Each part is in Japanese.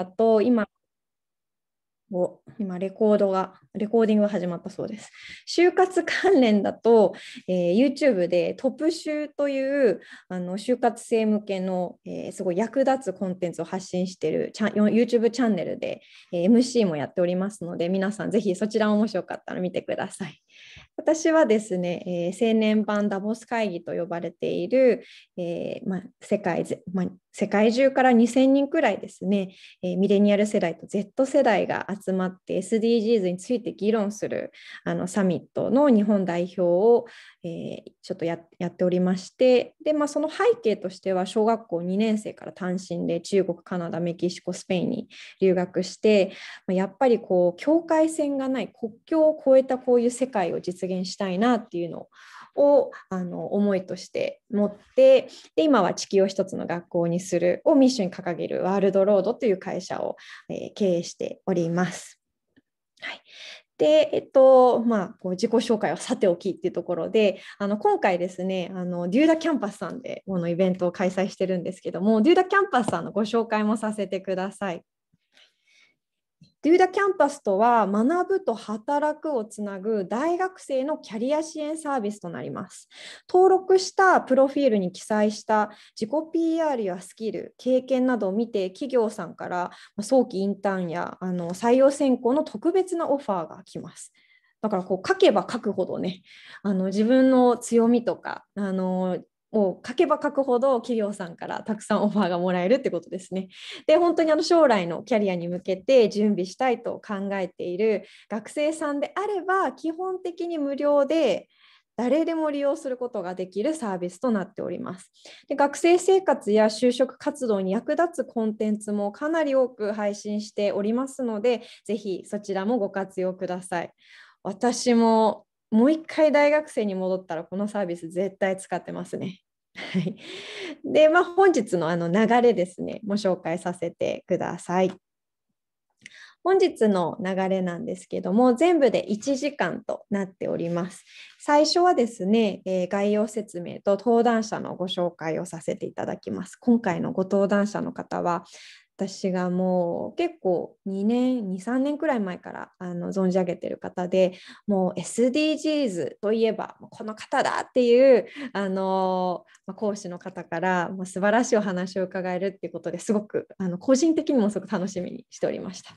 だと今を今レコードがレコーディングが始まったそうです。就活関連だと、えー、YouTube でトップ集というあの就活生向けの、えー、すごい役立つコンテンツを発信しているチャ YouTube チャンネルで、えー、MC もやっておりますので皆さんぜひそちらも白かったら見てください。私はですね、えー、青年版ダボス会議と呼ばれている、えーま世界ま世界中から2000人くらいですね、えー、ミレニアル世代と Z 世代が集まって SDGs について議論するあのサミットの日本代表を、えー、ちょっとやっておりましてで、まその背景としては小学校2年生から単身で中国カナダメキシコスペインに留学して、まやっぱりこう境界線がない国境を越えたこういう世界を実現したいなっていうのをあの思いとして持ってで今は地球を一つの学校にするをミッションに掲げるワールドロードという会社を、え経営しております。はい、で、えっと、まあ、こう自己紹介はさておきっていうところで、あの、今回ですね、あの、デューダキャンパスさんで、このイベントを開催してるんですけども、デューダキャンパスさんのご紹介もさせてください。デューダキャンパスとは学ぶと働くをつなぐ大学生のキャリア支援サービスとなります。登録したプロフィールに記載した自己 PR やスキル、経験などを見て企業さんから早期インターンやあの採用選考の特別なオファーが来ます。だからこう書けば書くほどねあの自分の強みとかあのもう書けば書くほど企業さんからたくさんオファーがもらえるってことですね。で本当にあの将来のキャリアに向けて準備したいと考えている学生さんであれば基本的に無料で誰でも利用することができるサービスとなっております。で学生生活や就職活動に役立つコンテンツもかなり多く配信しておりますのでぜひそちらもご活用ください。私ももう一回大学生に戻ったらこのサービス絶対使ってますね。はい、で、まあ、本日のあの流れですね、ご紹介させてください。本日の流れなんですけども、全部で1時間となっております。最初はですね、えー、概要説明と登壇者のご紹介をさせていただきます。今回のご登壇者の方は、私がもう結構2年23年くらい前からあの存じ上げてる方でもう SDGs といえばこの方だっていうあの、ま講師の方からも素晴らしいお話を伺えるっていうことですごくあの個人的にもすごく楽しみにしておりました。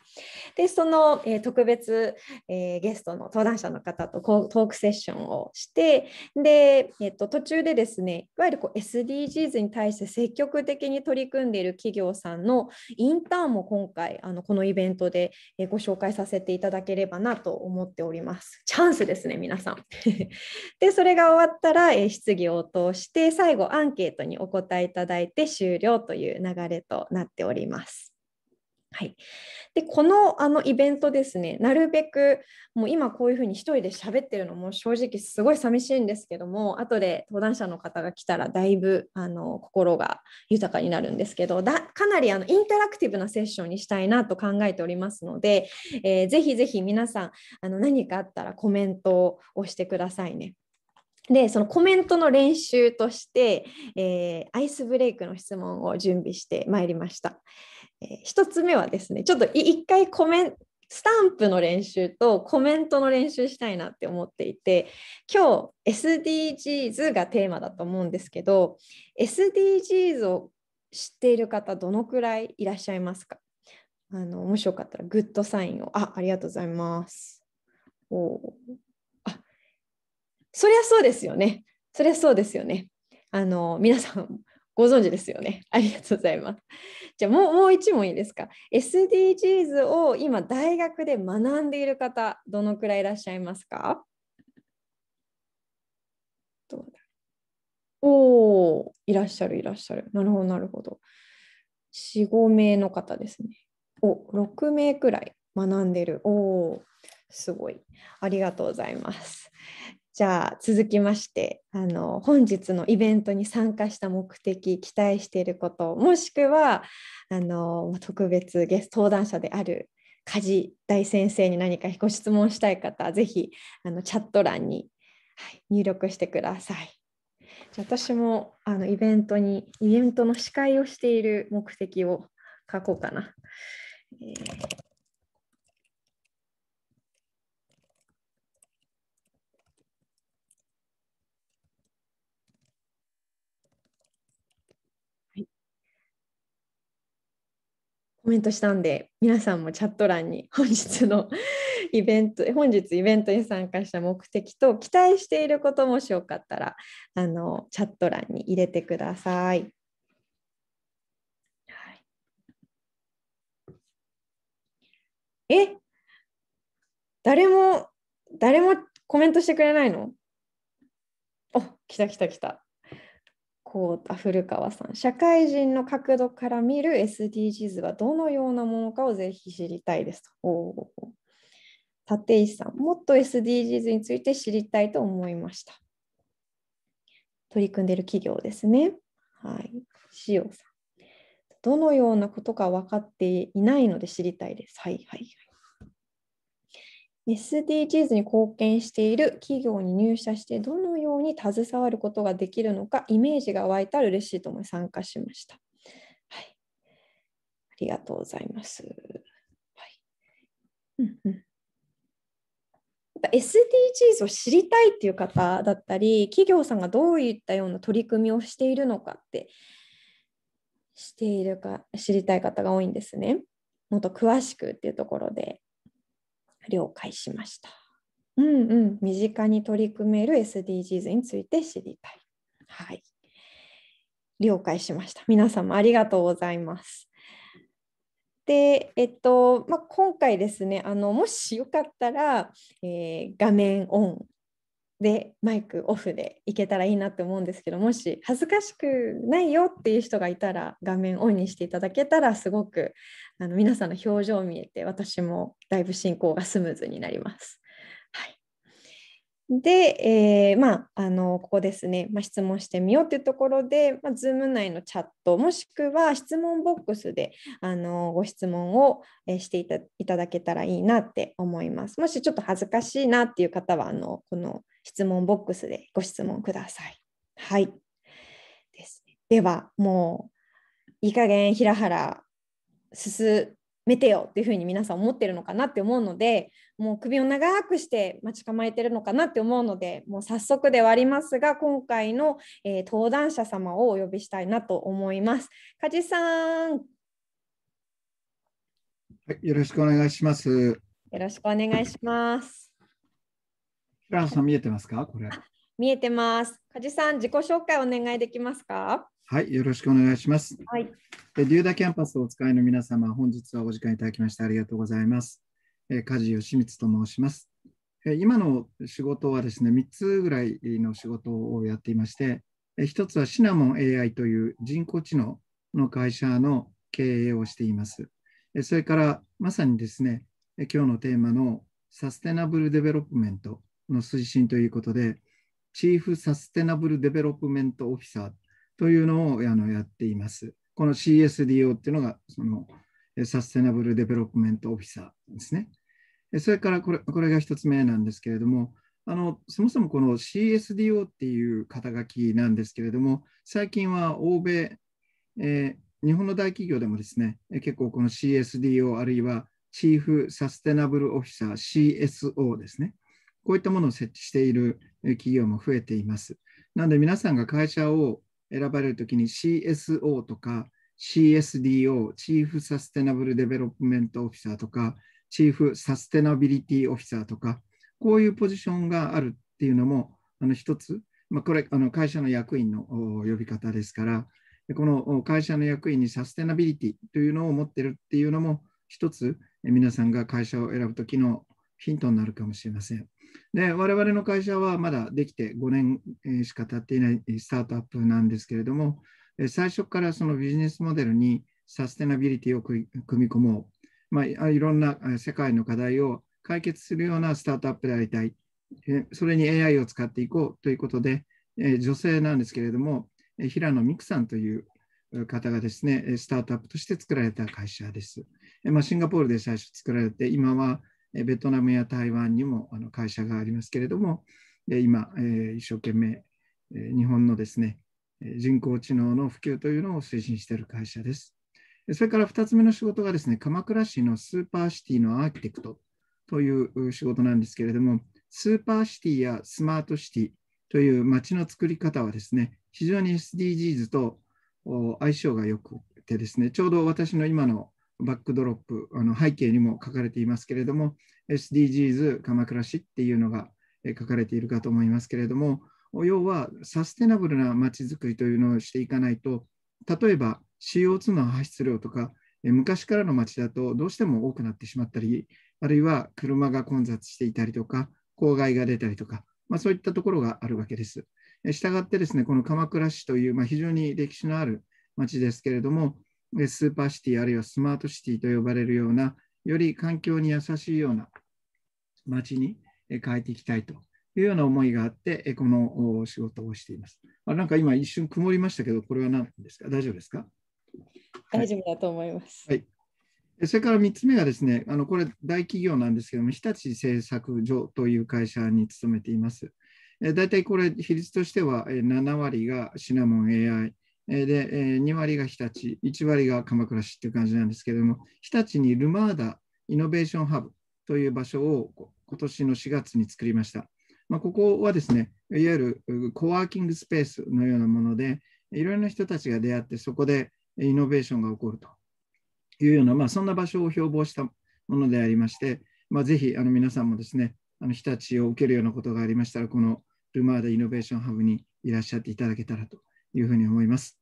でその、え特別、えゲストの登壇者の方とトークセッションをしてで、えっと途中でですねいわゆるこう SDGs に対して積極的に取り組んでいる企業さんのインターンも今回あのこのイベントでご紹介させていただければなと思っております。チャンスですね皆さん。でそれが終わったら質疑応答して最後アンケートにお答えいただいて終了という流れとなっております。はい、でこのあのイベントですねなるべくもう今こういうふうに1人で喋ってるのも正直すごい寂しいんですけども後で登壇者の方が来たらだいぶあの心が豊かになるんですけどだかなりあのインタラクティブなセッションにしたいなと考えておりますので、えー、ぜひぜひ皆さんあの何かあったらコメントをしてくださいね。でそのコメントの練習として、えー、アイスブレイクの質問を準備してまいりました。えー、1つ目はですねちょっと一回コメンスタンプの練習とコメントの練習したいなって思っていて今日 SDGs がテーマだと思うんですけど SDGs を知っている方どのくらいいらっしゃいますかあのもしよかったらグッドサインをあありがとうございます。おそりゃそうですよね。そりゃそうですよね。あの皆さんご存知ですよね。ありがとうございます。じゃあもうもう1問いいですか。SDGs を今大学で学んでいる方、どのくらいいらっしゃいますかどうだおお、いらっしゃるいらっしゃる。なるほど、なるほど。4、5名の方ですね。お、6名くらい学んでる。おお、すごい。ありがとうございます。じゃあ続きましてあの本日のイベントに参加した目的期待していることもしくはあの特別ゲスト登壇者である梶大先生に何かご質問したい方ぜひあのチャット欄に、はい、入力してください。じゃ私もあのイベントにイベントの司会をしている目的を書こうかな。えーコメントしたんで皆さんもチャット欄に 本日の イベント本日イベントに参加した目的と期待していることもしよかったらあのチャット欄に入れてください。はい、え誰も誰もコメントしてくれないのお来た来た来た。こう古川さん社会人の角度から見る SDGs はどのようなものかをぜひ知りたいですと。立石さんもっと SDGs について知りたいと思いました。取り組んでいる企業ですね。はい、塩さんどのようなことか分かっていないので知りたいです。はいはいはい。SDGs に貢献している企業に入社してどのように携わることができるのかイメージが湧いたら嬉しいと思い参加しました。はい、ありがとうございます。はいやっぱ SDGs を知りたいっていう方だったり企業さんがどういったような取り組みをしているのかってしているか知りたい方が多いんですね。もっと詳しくっていうところで。了解しました。うんうん、身近に取り組める SDGs について知りたい。はい。了解しました。皆様ありがとうございます。で、えっとまあ、今回ですねあの、もしよかったら、えー、画面オンでマイクオフでいけたらいいなって思うんですけどもし恥ずかしくないよっていう人がいたら画面オンにしていただけたらすごくあの皆さんの表情を見えて私もだいぶ進行がスムーズになります。で、えー、まあ、あの、ここですね、まあ、質問してみようっていうところで、まあ、ズーム内のチャット、もしくは質問ボックスで、あの、ご質問をしていたいただけたらいいなって思います。もしちょっと恥ずかしいなっていう方は、あの、この質問ボックスでご質問ください。はい。です、ね、では、もう、いい加減、平原、進めてよっていうふうに皆さん思ってるのかなって思うのでもう首を長くして待ち構えてるのかなって思うのでもう早速ではありますが今回の、えー、登壇者様をお呼びしたいなと思います。梶さん、はい、よろしくお願いします。よろしくお願いします。平野さん見えてますかこれ見えてます。梶さん自己紹介お願いできますかはい、よろしくお願いします。はい。デューダキャンパスをお使いの皆様、本日はお時間いただきましてありがとうございます。梶義光と申します。今の仕事はですね、3つぐらいの仕事をやっていまして、1つはシナモン AI という人工知能の会社の経営をしています。それからまさにですね、今日のテーマのサステナブルデベロップメントの推進ということで、チーフサステナブルデベロップメントオフィサーというのをあのやっています。この CSDO っていうのが、そのサステナブルデベロップメントオフィサーですね。それからこれこれが1つ目なんですけれども、あのそもそもこの CSDO っていう肩書きなんですけれども、最近は欧米、えー、日本の大企業でもですね、結構この CSDO あるいはチーフサステナブルオフィサー CSO ですね。こういったものを設置している企業も増えています。なので皆さんが会社を選ばれるときに CSO とか CSDO、チーフサステナブルデベロップメントオフィサーとか、チーフサステナビリティオフィサーとか、こういうポジションがあるっていうのも、あの一つ、まあ、これあの会社の役員の呼び方ですから、この会社の役員にサステナビリティというのを持ってるっていうのも、一つ、皆さんが会社を選ぶときのヒントになるかもしれません。で我々の会社はまだできて5年しか経っていないスタートアップなんですけれども最初からそのビジネスモデルにサステナビリティを組み込もう、まあ、いろんな世界の課題を解決するようなスタートアップでありたいそれに AI を使っていこうということで女性なんですけれども平野美久さんという方がですねスタートアップとして作られた会社です、まあ、シンガポールで最初作られて今はベトナムや台湾にもあの会社がありますけれども、今、一生懸命日本のですね、人工知能の普及というのを推進している会社です。それから2つ目の仕事がですね、鎌倉市のスーパーシティのアーキテクトという仕事なんですけれども、スーパーシティやスマートシティという街の作り方はですね、非常に SDGs と相性がよくてですね、ちょうど私の今のバックドロップ、あの背景にも書かれていますけれども、SDGs 鎌倉市っていうのが書かれているかと思いますけれども、要はサステナブルなまちづくりというのをしていかないと、例えば CO2 の排出量とか、昔からの街だとどうしても多くなってしまったり、あるいは車が混雑していたりとか、公害が出たりとか、まあ、そういったところがあるわけです。したがってですね、この鎌倉市という、まあ、非常に歴史のある街ですけれども、スーパーシティあるいはスマートシティと呼ばれるような、より環境に優しいような街に変えていきたいというような思いがあって、この仕事をしています。あなんか今一瞬曇りましたけど、これは何ですか大丈夫ですか大丈夫だと思います。はいそれから3つ目がですね、あのこれ大企業なんですけども、日立製作所という会社に勤めています。大体これ、比率としては7割がシナモン AI、で、2割が日立、1割が鎌倉市という感じなんですけれども、日立にルマーダイノベーションハブという場所を今年の4月に作りました。まあ、ここはですね、いわゆるコワーキングスペースのようなもので、いろいろな人たちが出会って、そこでイノベーションが起こるというような、まあ、そんな場所を標榜したものでありまして、まあ、ぜひあの皆さんもですね、あの日立を受けるようなことがありましたら、このルマーダイノベーションハブにいらっしゃっていただけたらというふうに思います。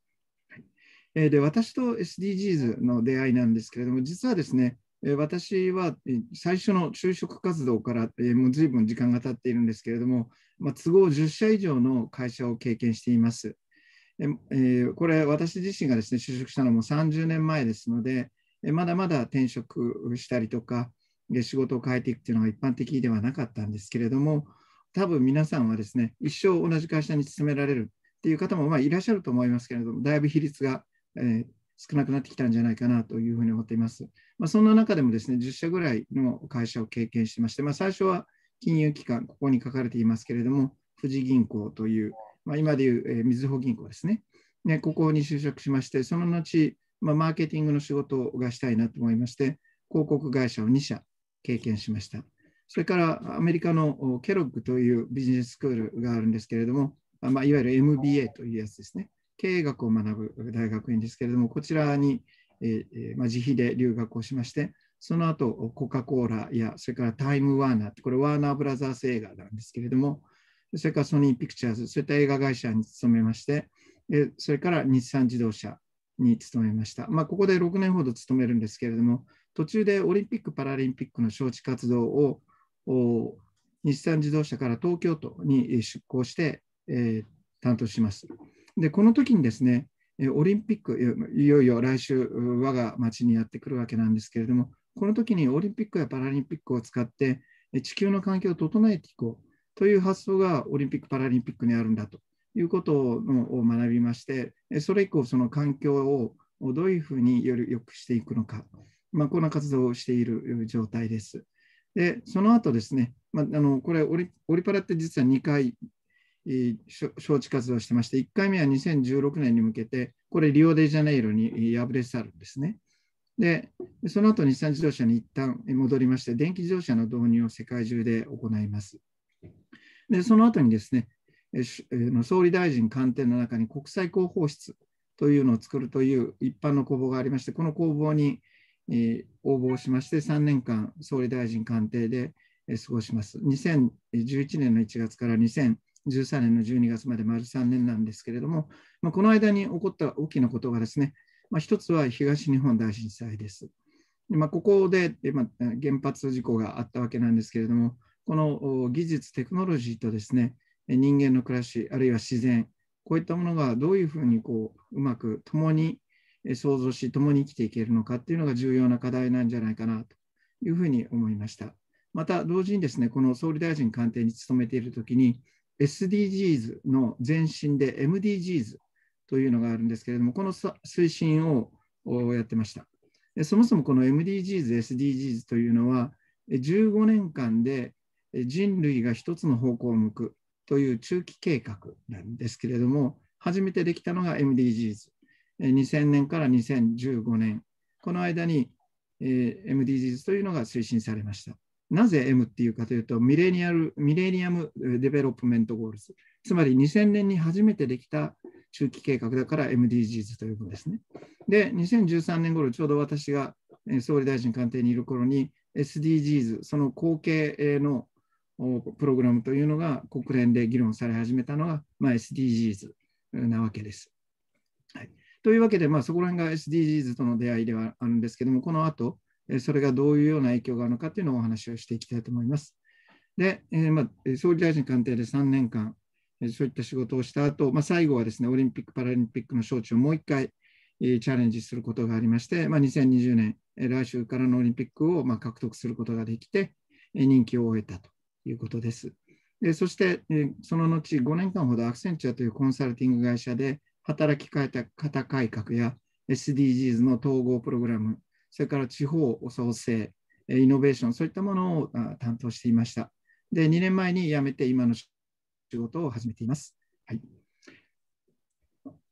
えで私と SDGs の出会いなんですけれども、実はですね、私は最初の就職活動からもう随分時間が経っているんですけれども、まあ、都合10社以上の会社を経験しています。えこれ、私自身がですね就職したのも30年前ですので、まだまだ転職したりとか、仕事を変えていくというのが一般的ではなかったんですけれども、多分皆さんはですね一生同じ会社に勤められるっていう方もまあいらっしゃると思いますけれども、だいぶ比率が、えー、少なくなってきたんじゃないかなというふうに思っています。まあ、そんな中でもですね、10社ぐらいの会社を経験してまして、まあ、最初は金融機関、ここに書かれていますけれども、富士銀行という、まあ、今でいう、えー、みずほ銀行ですねね、ここに就職しまして、その後、まあ、マーケティングの仕事がしたいなと思いまして、広告会社を2社経験しました。それからアメリカのケロッグというビジネススクールがあるんですけれども、まあ、いわゆる MBA というやつですね。経営学を学ぶ大学院ですけれども、こちらに、えーまあ、自費で留学をしまして、その後コカ・コーラや、それからタイム・ワーナー、これワーナーブラザース映画なんですけれども、それからソニー・ピクチャーズ、そういった映画会社に勤めまして、それから日産自動車に勤めました。まあ、ここで6年ほど勤めるんですけれども、途中でオリンピック・パラリンピックの招致活動を日産自動車から東京都に出向して、えー、担当します。で、この時にですね、オリンピック、いよいよ来週、我が町にやってくるわけなんですけれども、この時にオリンピックやパラリンピックを使って、地球の環境を整えていこうという発想がオリンピック・パラリンピックにあるんだということを学びまして、それ以降、その環境をどういうふうにより良くしていくのか、まあ、こんな活動をしている状態です。で、その後ですね、まあ、あのこれオリ、オリパラって実は2回招致活動をしてまして、1回目は2016年に向けて、これ、リオデジャネイロに敗れ去るんですね。で、その後日産自動車に一旦戻りまして、電気自動車の導入を世界中で行います。で、その後にですね、総理大臣官邸の中に国際広報室というのを作るという一般の公募がありまして、この公募に応募しまして、3年間、総理大臣官邸で過ごします。2011年の1月から2000 13年の12月まで丸3年なんですけれども、まあ、この間に起こった大きなことがですね、まあ、一つは東日本大震災です。でまあ、ここで、まあ、原発事故があったわけなんですけれども、この技術、テクノロジーとですね、人間の暮らし、あるいは自然、こういったものがどういうふうにこううまく共に想像し、共に生きていけるのかっていうのが重要な課題なんじゃないかなというふうに思いました。また同時にですね、この総理大臣官邸に勤めているときに、SDGs の前身で MDGs というのがあるんですけれども、この推進をやってました。そもそもこの MDGs、SDGs というのは、15年間で人類が一つの方向を向くという中期計画なんですけれども、初めてできたのが MDGs。2000年から2015年、この間に MDGs というのが推進されました。なぜ M っていうかというと、ミレニアルミレニアム・デベロップメント・ゴールズ。つまり2000年に初めてできた中期計画だから MDGs ということですね。で、2013年頃、ちょうど私が総理大臣官邸にいる頃に SDGs、その後継のプログラムというのが国連で議論され始めたのが、まあ、SDGs なわけです。はい、というわけで、まあ、そこら辺が SDGs との出会いではあるんですけども、この後、それがどういうような影響があるのかというのをお話をしていきたいと思います。で、えー、まあ、総理大臣官邸で3年間、そういった仕事をした後、まあ、最後はですねオリンピック・パラリンピックの招致をもう一回チャレンジすることがありまして、まあ、2020年、来週からのオリンピックをま獲得することができて、任期を終えたということです。でそして、その後5年間ほどアクセンチュアというコンサルティング会社で働き方改革や SDGs の統合プログラムそれから地方創生、イノベーション、そういったものを担当していました。で、2年前に辞めて今の仕事を始めています。はい、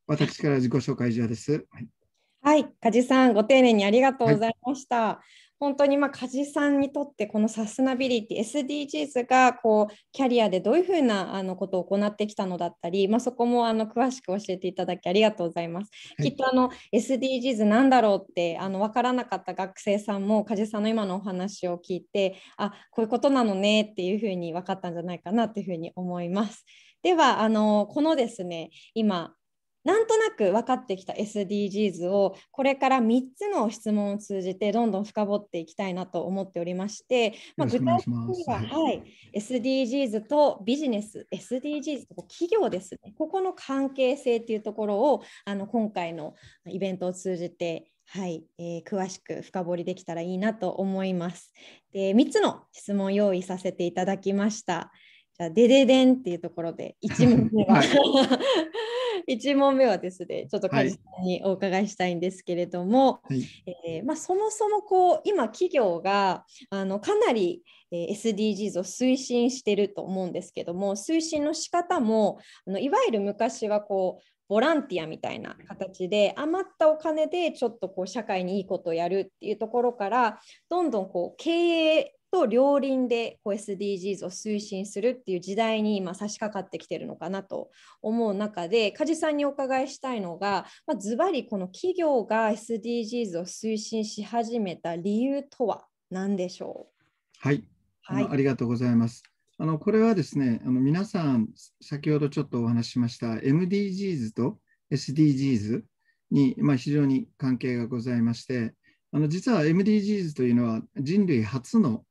私から自己紹介以上です。はい、はい、梶さん、ご丁寧にありがとうございました。はい本当にまあ梶さんにとってこのサステナビリティ SDGs がこうキャリアでどういうふうなあのことを行ってきたのだったり、まあ、そこもあの詳しく教えていただきありがとうございます。はい、きっとあの SDGs なんだろうってあの分からなかった学生さんも梶さんの今のお話を聞いてあこういうことなのねっていうふうに分かったんじゃないかなというふうに思います。ではあのこのですね今なんとなく分かってきた SDGs をこれから3つの質問を通じてどんどん深掘っていきたいなと思っておりまして、まあ、具体的には、はい、SDGs とビジネス SDGs と企業ですねここの関係性っていうところをあの今回のイベントを通じてはい、えー、詳しく深掘りできたらいいなと思います。で、3つの質問用意させていただきました。じゃあ、でででんっていうところで1問目は、はい 1 問目はですねちょっと梶さんにお伺いしたいんですけれども、えまそもそもこう今企業があのかなり SDGs を推進してると思うんですけども推進の仕方もあのいわゆる昔はこうボランティアみたいな形で余ったお金でちょっとこう社会にいいことをやるっていうところからどんどんこう経営と両輪でこう SDGs を推進するっていう時代に今差し掛かってきてるのかなと思う中で梶さんにお伺いしたいのがズバリこの企業が SDGs を推進し始めた理由とは何でしょうはい、はい、ありがとうございます。あのこれはですねあの皆さん先ほどちょっとお話ししました MDGs と SDGs に、まあ、非常に関係がございましてあの実は MDGs というのは人類初の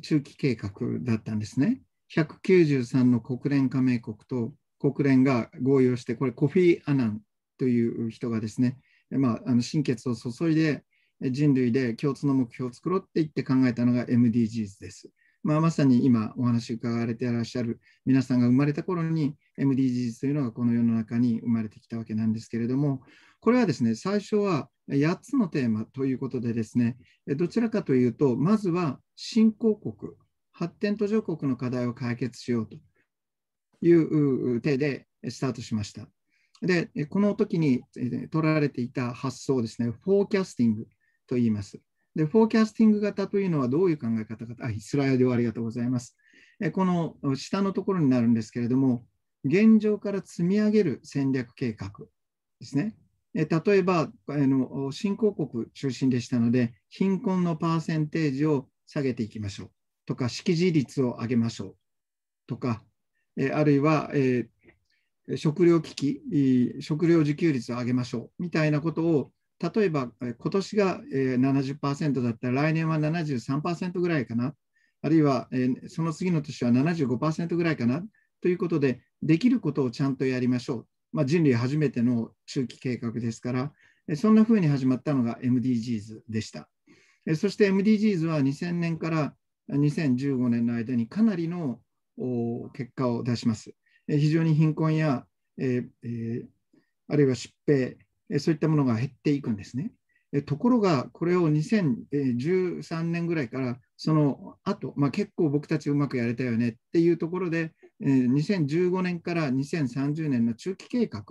中期計画だったんですね。193の国連加盟国と国連が合意をして、これコフィ・ー・アナンという人がですね、まあ、あの心血を注いで人類で共通の目標を作ろうって言って考えたのが MDGs です。まあ、まさに今お話伺われていらっしゃる皆さんが生まれた頃に MDGs というのがこの世の中に生まれてきたわけなんですけれどもこれはですね最初は8つのテーマということでですね、どちらかというと、まずは新興国、発展途上国の課題を解決しようという手でスタートしました。で、この時に取られていた発想ですね、フォーキャスティングと言います。で、フォーキャスティング型というのはどういう考え方か、あ、スライドありがとうございます。この下のところになるんですけれども、現状から積み上げる戦略計画ですね。例えば、あの新興国中心でしたので、貧困のパーセンテージを下げていきましょうとか、識字率を上げましょうとか、あるいは、え食料危機、食料自給率を上げましょうみたいなことを、例えば今年が70%だったら、来年は73%ぐらいかな、あるいはその次の年は75%ぐらいかなということで、できることをちゃんとやりましょうまあ、人類初めての中期計画ですから、そんなふうに始まったのが MDGs でした。そして MDGs は2000年から2015年の間にかなりの結果を出します。非常に貧困や、えー、あるいは疾病、そういったものが減っていくんですね。ところが、これを2013年ぐらいから、その後、まあ、結構僕たちうまくやれたよねっていうところで、2015年から2030年の中期計画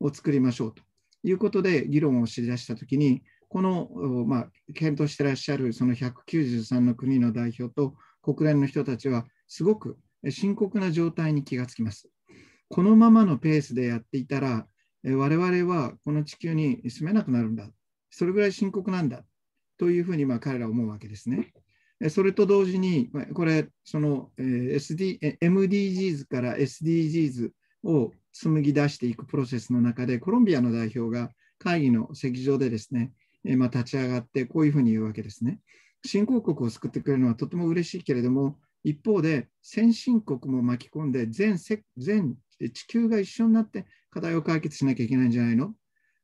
を作りましょうということで議論をしだしたときに、この、まあ、検討してらっしゃるその193の国の代表と国連の人たちは、すごく深刻な状態に気がつきます。このままのペースでやっていたら、我々はこの地球に住めなくなるんだ、それぐらい深刻なんだというふうにまあ彼らは思うわけですね。それと同時に、これ、その SD MDGs から SDGs を紡ぎ出していくプロセスの中で、コロンビアの代表が会議の席上でですね、まあ、立ち上がって、こういうふうに言うわけですね。新興国を救ってくれるのはとても嬉しいけれども、一方で先進国も巻き込んで全せ全地球が一緒になって課題を解決しなきゃいけないんじゃないの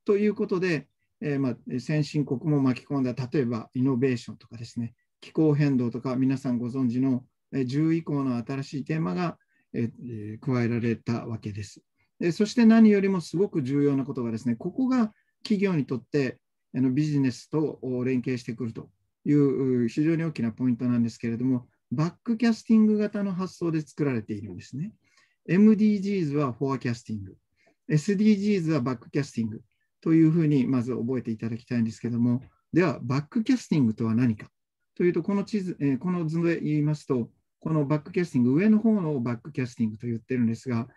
ということで、えー、まあ、先進国も巻き込んだ例えばイノベーションとかですね気候変動とか皆さんご存知の10以降の新しいテーマが加えられたわけです。そして何よりもすごく重要なことがですね、ここが企業にとってビジネスと連携してくるという非常に大きなポイントなんですけれども、バックキャスティング型の発想で作られているんですね。MDGs はフォアキャスティング、SDGs はバックキャスティングというふうにまず覚えていただきたいんですけども、ではバックキャスティングとは何か。というと、この地図、えこの図で言いますと、このバックキャスティング、上の方のバックキャスティングと言ってるんですが、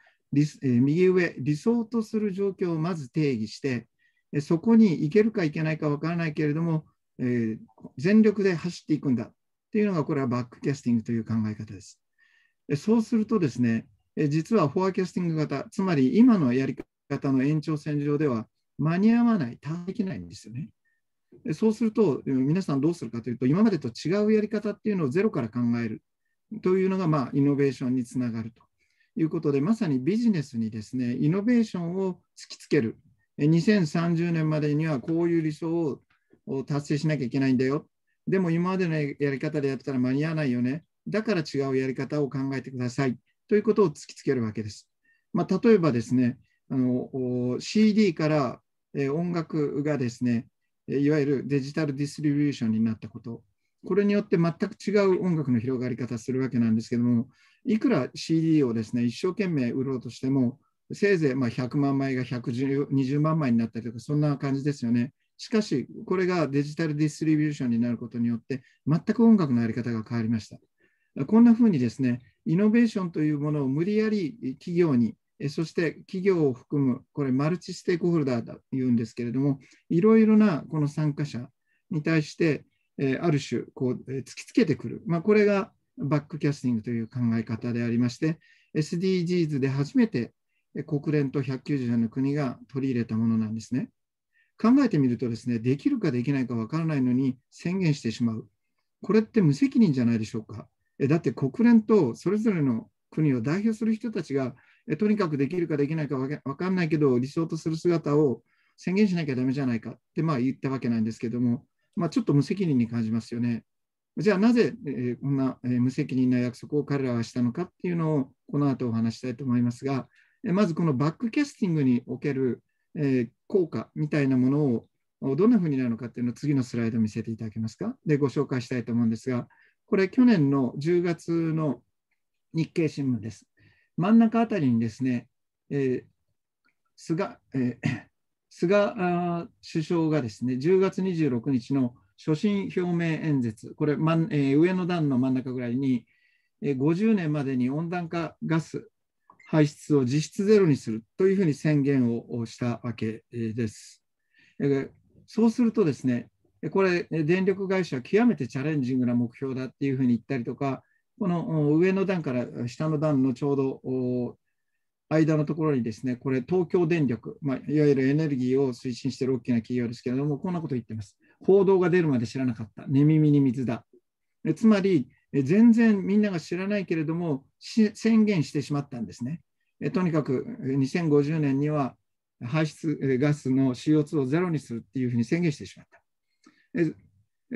え右上、理想とする状況をまず定義して、えそこに行けるか行けないか分からないけれども、えー、全力で走っていくんだっていうのが、これはバックキャスティングという考え方です。えそうするとですね、え実はフォアキャスティング型、つまり今のやり方の延長線上では間に合わない、できないんですよね。でそうすると、皆さんどうするかというと、今までと違うやり方っていうのをゼロから考えるというのが、まあ、イノベーションにつながるということで、まさにビジネスにですね、イノベーションを突きつける。2030年までにはこういう理想を達成しなきゃいけないんだよ。でも今までのやり方でやったら間に合わないよね。だから違うやり方を考えてくださいということを突きつけるわけです。まあ、例えばですね、CD から音楽がですね、いわゆるデジタルディストリビューションになったこと、これによって全く違う音楽の広がり方するわけなんですけども、いくら CD をですね一生懸命売ろうとしても、せいぜいま100万枚が120万枚になったりとか、そんな感じですよね。しかし、これがデジタルディストリビューションになることによって、全く音楽のやり方が変わりました。こんなふうにですね、イノベーションというものを無理やり企業にそして企業を含む、これマルチステークホルダーだと言うんですけれども、いろいろなこの参加者に対して、えある種こう、え突きつけてくる、まあ、これがバックキャスティングという考え方でありまして、SDGs で初めて国連と190の国が取り入れたものなんですね。考えてみるとですね、できるかできないかわからないのに宣言してしまう。これって無責任じゃないでしょうか。だって国連とそれぞれの国を代表する人たちがとにかくできるかできないか分かんないけど、理想とする姿を宣言しなきゃだめじゃないかってまあ言ったわけなんですけども、まあ、ちょっと無責任に感じますよね。じゃあなぜ、えこんな、え無責任な約束を彼らはしたのかっていうのをこの後お話したいと思いますが、えまずこのバックキャスティングにおける、え効果みたいなものをどんなふうになるのかっていうのを次のスライド見せていただけますか。でご紹介したいと思うんですが、これ去年の10月の日経新聞です。真ん中あたりにですね、えー、菅、えー、菅首相がですね、10月26日の所信表明演説、これ、まんえー、上の段の真ん中ぐらいに、えー、50年までに温暖化ガス排出を実質ゼロにするというふうに宣言をしたわけです。えー、そうするとですね、これ、電力会社は極めてチャレンジングな目標だっていうふうに言ったりとか、この上の段から下の段のちょうど間のところにですね、これ東京電力、まあ、いわゆるエネルギーを推進している大きな企業ですけれども、こんなこと言ってます。報道が出るまで知らなかった。寝耳に水だ。つまり、全然みんなが知らないけれども、宣言してしまったんですね。とにかく2050年には排出ガスの CO2 をゼロにするっていうふうに宣言してしまった。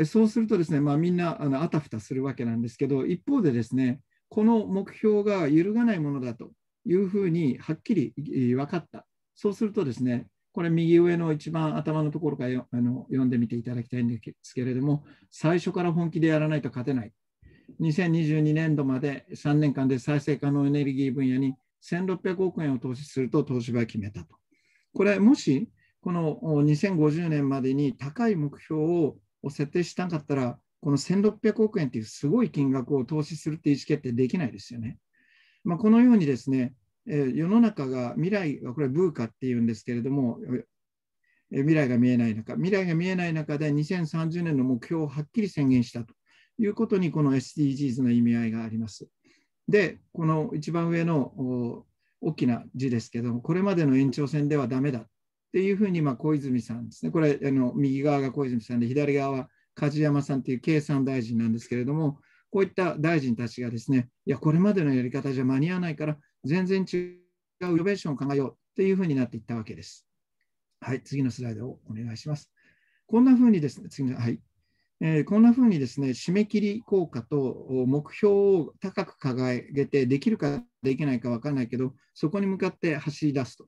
そうするとですね、まあ、みんなあのあたふたするわけなんですけど、一方でですね、この目標が揺るがないものだというふうにはっきり分かった。そうするとですね、これ右上の一番頭のところからあの読んでみていただきたいんですけれども、最初から本気でやらないと勝てない。2022年度まで3年間で再生可能エネルギー分野に1600億円を投資すると東芝は決めたと。これ、もしこの2050年までに高い目標をを設定しなかったら、この1600億円というすごい金額を投資するって意思決定できないですよね。まあ、このようにですね、え世の中が未来がこれブーカっていうんですけれども、え未来が見えない中、未来が見えない中で2030年の目標をはっきり宣言したということにこの SDGs の意味合いがあります。で、この一番上の大きな字ですけども、これまでの延長線ではダメだっていうふうに、まあ、小泉さんですね、これあの、右側が小泉さんで、左側は梶山さんという経産大臣なんですけれども、こういった大臣たちがですね、いや、これまでのやり方じゃ間に合わないから、全然違うイノベーションを考えようっていうふうになっていったわけです。はい、次のスライドをお願いします。こんなふうにですね、次の、はい。えー、こんなふうにですね、締め切り効果と目標を高く掲げて、できるかできないか分からないけど、そこに向かって走り出すと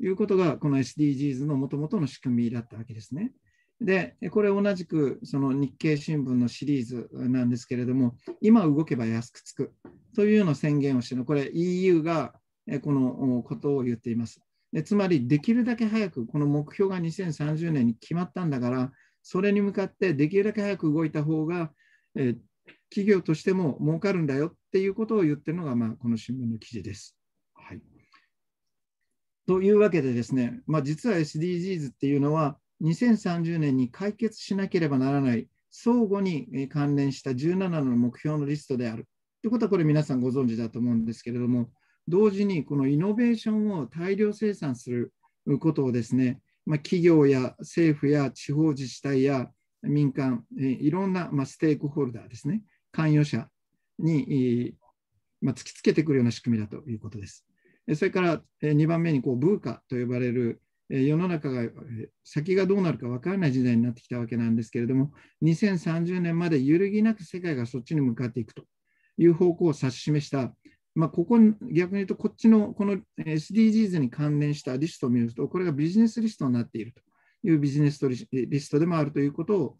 いうことが、この SDGs のもともとの仕組みだったわけですね。で、これ同じくその日経新聞のシリーズなんですけれども、今動けば安くつくというような宣言をしての、これ EU がこのことを言っています。つまり、できるだけ早く、この目標が2030年に決まったんだから、それに向かってできるだけ早く動いた方が、え企業としても儲かるんだよっていうことを言ってるのが、まあ、この新聞の記事です。というわけでですね、まあ、実は SDGs っていうのは2030年に解決しなければならない相互に関連した17の目標のリストであるということはこれ皆さんご存知だと思うんですけれども同時にこのイノベーションを大量生産することをですね、まあ、企業や政府や地方自治体や民間いろんなまステークホルダーですね関与者にま突きつけてくるような仕組みだということです。それから2番目にこうブーカと呼ばれる世の中が先がどうなるか分からない時代になってきたわけなんですけれども2030年まで揺るぎなく世界がそっちに向かっていくという方向を指し示した、まあ、ここ逆に言うとこっちのこの SDGs に関連したリストを見るとこれがビジネスリストになっているというビジネスリストでもあるということを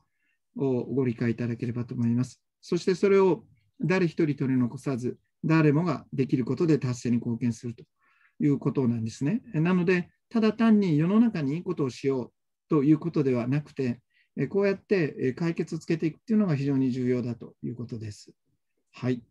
ご理解いただければと思います。そしてそれを誰一人取り残さず誰もができることで達成に貢献するということなんですね。なので、ただ単に世の中にいいことをしようということではなくて、こうやって解決をつけていくというのが非常に重要だということです。はい。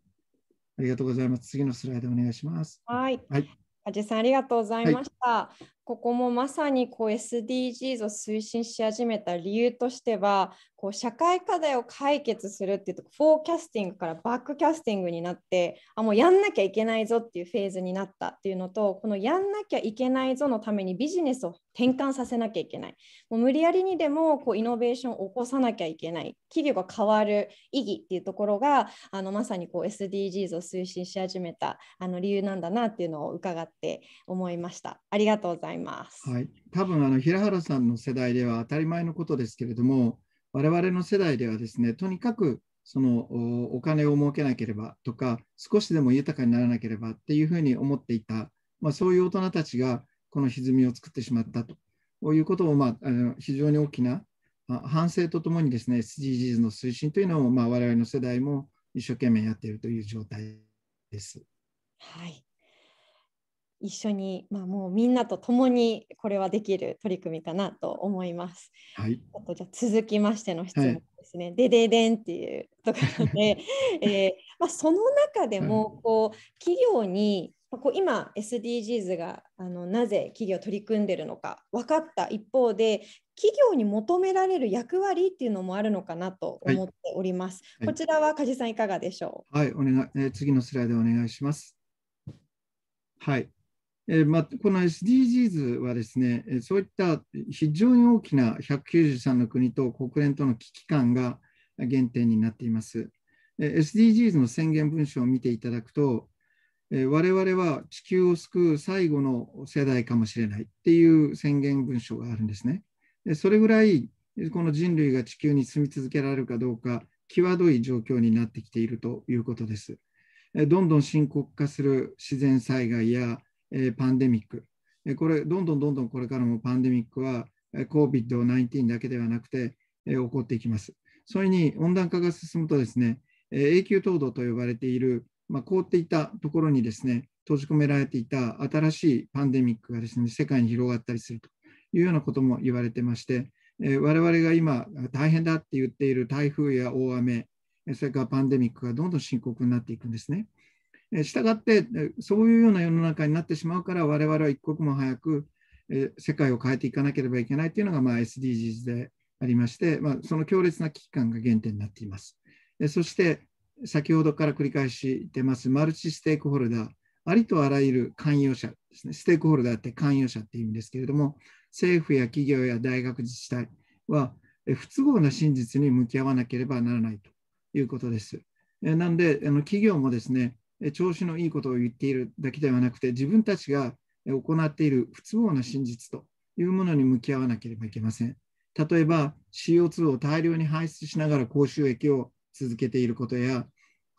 ありがとうございます。次のスライドお願いします。はい。はい。あさんありがとうございました。はい、ここもまさにこう SDGs を推進し始めた理由としてはこう社会課題を解決するっていうとフォーキャスティングからバックキャスティングになってあもうやんなきゃいけないぞっていうフェーズになったっていうのとこのやんなきゃいけないぞのためにビジネスを転換させなきゃいけないもう無理やりにでもこうイノベーションを起こさなきゃいけない企業が変わる意義っていうところがあのまさにこう SDGs を推進し始めたあの理由なんだなっていうのを伺って思いました。ありがとうございますいます。はい、多分あの平原さんの世代では当たり前のことですけれども、我々の世代ではですね、とにかくそのお金を儲けなければとか、少しでも豊かにならなければっていうふうに思っていた、まあ、そういう大人たちがこの歪みを作ってしまったということを、まあ、あの非常に大きな反省とともにですね、SDGs の推進というのを、まあ、我々の世代も一生懸命やっているという状態です。はい一緒に、まあ、もうみんなと共にこれはできる取り組みかなと思います。はい、あとじゃ続きましての質問ですね。はい、でででんっていうところで、えーまあ、その中でもこう企業にこう今 SDGs があのなぜ企業取り組んでるのか分かった一方で企業に求められる役割っていうのもあるのかなと思っております。はい、こちらは梶さんいかがでしょう。はい、お願い、えー、次のスライドお願いします。はい、えまこの SDGs はですね、そういった非常に大きな193の国と国連との危機感が原点になっています。SDGs の宣言文書を見ていただくと、我々は地球を救う最後の世代かもしれないっていう宣言文書があるんですね。それぐらい、この人類が地球に住み続けられるかどうか、際どい状況になってきているということです。どんどん深刻化する自然災害やえパンデミック、えこれ、どんどんどんどんこれからもパンデミックは COVID-19 だけではなくて、え起こっていきます。それに温暖化が進むとですね、え永久凍土と呼ばれている、まあ、凍っていたところにですね、閉じ込められていた新しいパンデミックがですね、世界に広がったりするというようなことも言われてまして、え我々が今大変だって言っている台風や大雨、それからパンデミックがどんどん深刻になっていくんですね。したがってそういうような世の中になってしまうから我々は一刻も早く世界を変えていかなければいけないというのがまあ SDGs でありまして、まあ、その強烈な危機感が原点になっています。そして先ほどから繰り返し出ますマルチステークホルダーありとあらゆる関与者ですねステークホルダーって関与者っていう意味ですけれども政府や企業や大学自治体は不都合な真実に向き合わなければならないということです。なんであの企業もですね調子のいいことを言っているだけではなくて、自分たちが行っている不都合な真実というものに向き合わなければいけません。例えば、CO2 を大量に排出しながら高収益を続けていることや、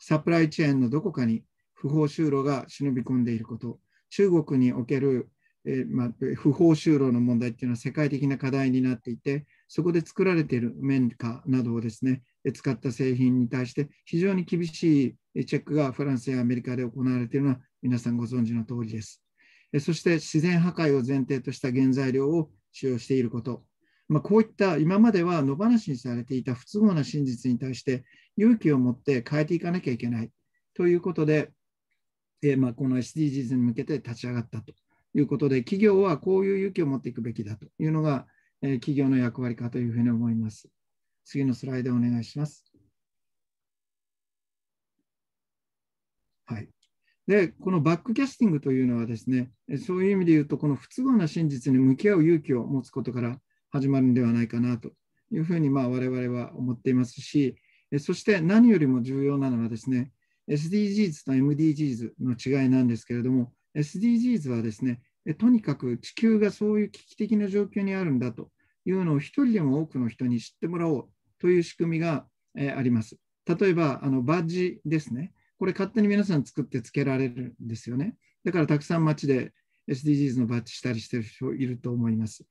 サプライチェーンのどこかに不法就労が忍び込んでいること、中国における、えまあ、不法就労の問題というのは世界的な課題になっていて、そこで作られている綿花などをですね、使った製品に対して非常に厳しいチェックがフランスやアメリカで行われているのは皆さんご存知の通りです。そして自然破壊を前提とした原材料を使用していること、まあ、こういった今までは野放しにされていた不都合な真実に対して勇気を持って変えていかなきゃいけないということで、えまあ、この SDGs に向けて立ち上がったということで企業はこういう勇気を持っていくべきだというのがえ企業の役割かというふうに思います。次のスライドお願いします。はい。で、このバックキャスティングというのはですね、そういう意味で言うと、この不都合な真実に向き合う勇気を持つことから始まるんではないかなというふうに、まあ、我々は思っていますし、そして何よりも重要なのはですね、SDGs と MDGs の違いなんですけれども、SDGs はですね、とにかく地球がそういう危機的な状況にあるんだというのを一人でも多くの人に知ってもらおうという仕組みが、えあります。例えばあのバッジですね。これ勝手に皆さん作ってつけられるんですよね。だからたくさん街で SDGs のバッジしたりしてる人いると思います。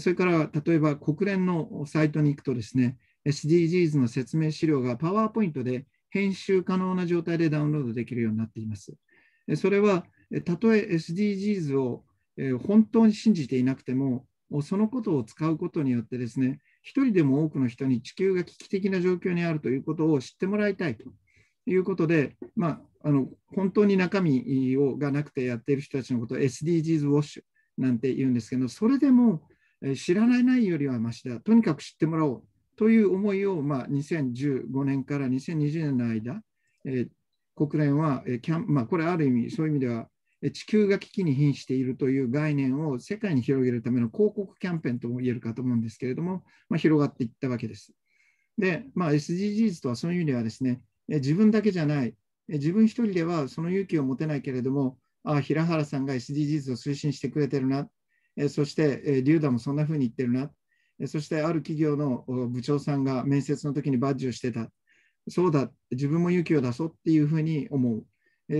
それから例えば国連のサイトに行くとですね、SDGs の説明資料がパワーポイントで編集可能な状態でダウンロードできるようになっています。それはたとえ SDGs を本当に信じていなくてもそのことを使うことによってですね一人でも多くの人に地球が危機的な状況にあるということを知ってもらいたいということで、まあ、あの本当に中身をがなくてやっている人たちのことを SDGs ウォッシュなんて言うんですけどそれでも知らないないよりはましだとにかく知ってもらおうという思いを、まあ、2015年から2020年の間、えー、国連は、えキャンまあ、これある意味そういう意味では地球が危機に瀕しているという概念を世界に広げるための広告キャンペーンとも言えるかと思うんですけれども、まあ、広がっていったわけです。で、まあ、SDGs とはそういう意味ではですね、自分だけじゃない、自分一人ではその勇気を持てないけれども、ああ、平原さんが SDGs を推進してくれてるな、そしてリューダもそんな風に言ってるな、そしてある企業の部長さんが面接の時にバッジをしてた、そうだ、自分も勇気を出そうっていうふうに思う。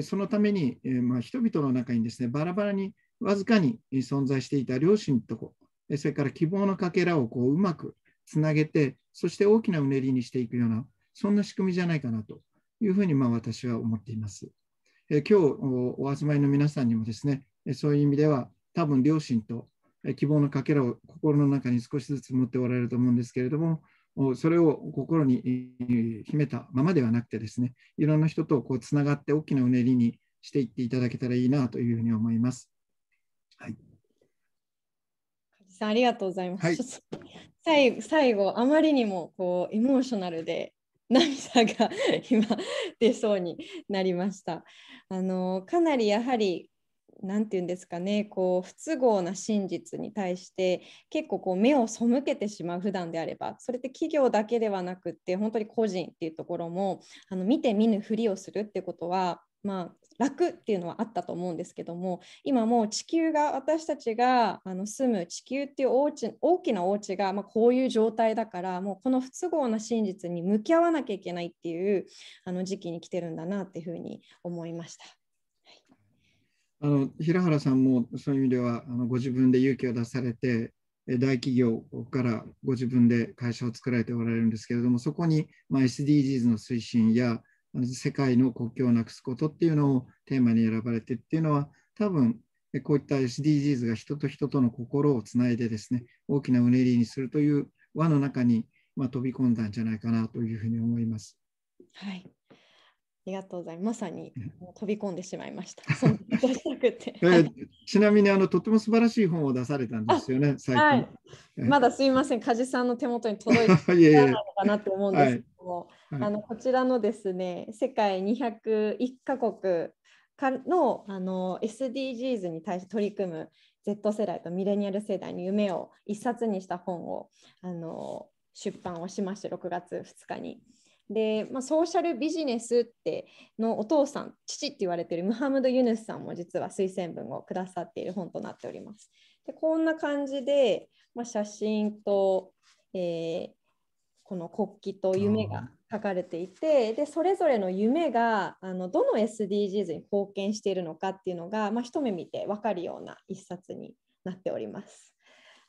そのために、まあ、人々の中にですねバラバラにわずかに存在していた両親とこそれから希望のかけらをこううまくつなげてそして大きなうねりにしていくようなそんな仕組みじゃないかなというふうにまあ私は思っています。今日お集まりの皆さんにもですねそういう意味では多分両親と希望のかけらを心の中に少しずつ持っておられると思うんですけれどもそれを心に秘めたままではなくてですね、いろんな人とこうつながって大きなうねりにしていっていただけたらいいなというふうに思います。はい。さんありがとうございます。はい、最後最後あまりにもこうエモーショナルで涙が 今出そうになりました。あのかなりやはり何て言うんですかねこう不都合な真実に対して結構こう目を背けてしまう普段であればそれって企業だけではなくって本当に個人っていうところもあの見て見ぬふりをするってことはまあ、楽っていうのはあったと思うんですけども今もう地球が私たちがあの住む地球っていう大大きなお家が、まあ、こういう状態だからもうこの不都合な真実に向き合わなきゃいけないっていうあの時期に来てるんだなっていうふうに思いました。あの平原さんもそういう意味ではあのご自分で勇気を出されて大企業からご自分で会社を作られておられるんですけれどもそこに、ま SDGs の推進や世界の国境をなくすことっていうのをテーマに選ばれてっていうのは多分こういった SDGs が人と人との心をつないでですね大きなうねりにするという輪の中に、ま飛び込んだんじゃないかなというふうに思います。はいありがとうございます。まさに飛び込んでしまいました。ちなみにあのとても素晴らしい本を出されたんですよね、最近、はいまだすいません、梶さんの手元に届いていないのかなと思うんですけども、は いはい、あのこちらのですね、世界201カ国のあの SDGs に対して取り組む Z 世代とミレニアル世代の夢を一冊にした本をあの出版をしまして、6月2日に。で、まあ、ソーシャルビジネスってのお父さん父って言われてるムハムド・ユヌスさんも実は推薦文をくださっている本となっております。でこんな感じで、まあ、写真と、えー、この国旗と夢が書かれていて、でそれぞれの夢があのどの SDGs に貢献しているのかっていうのが、まあ、一目見て分かるような一冊になっております。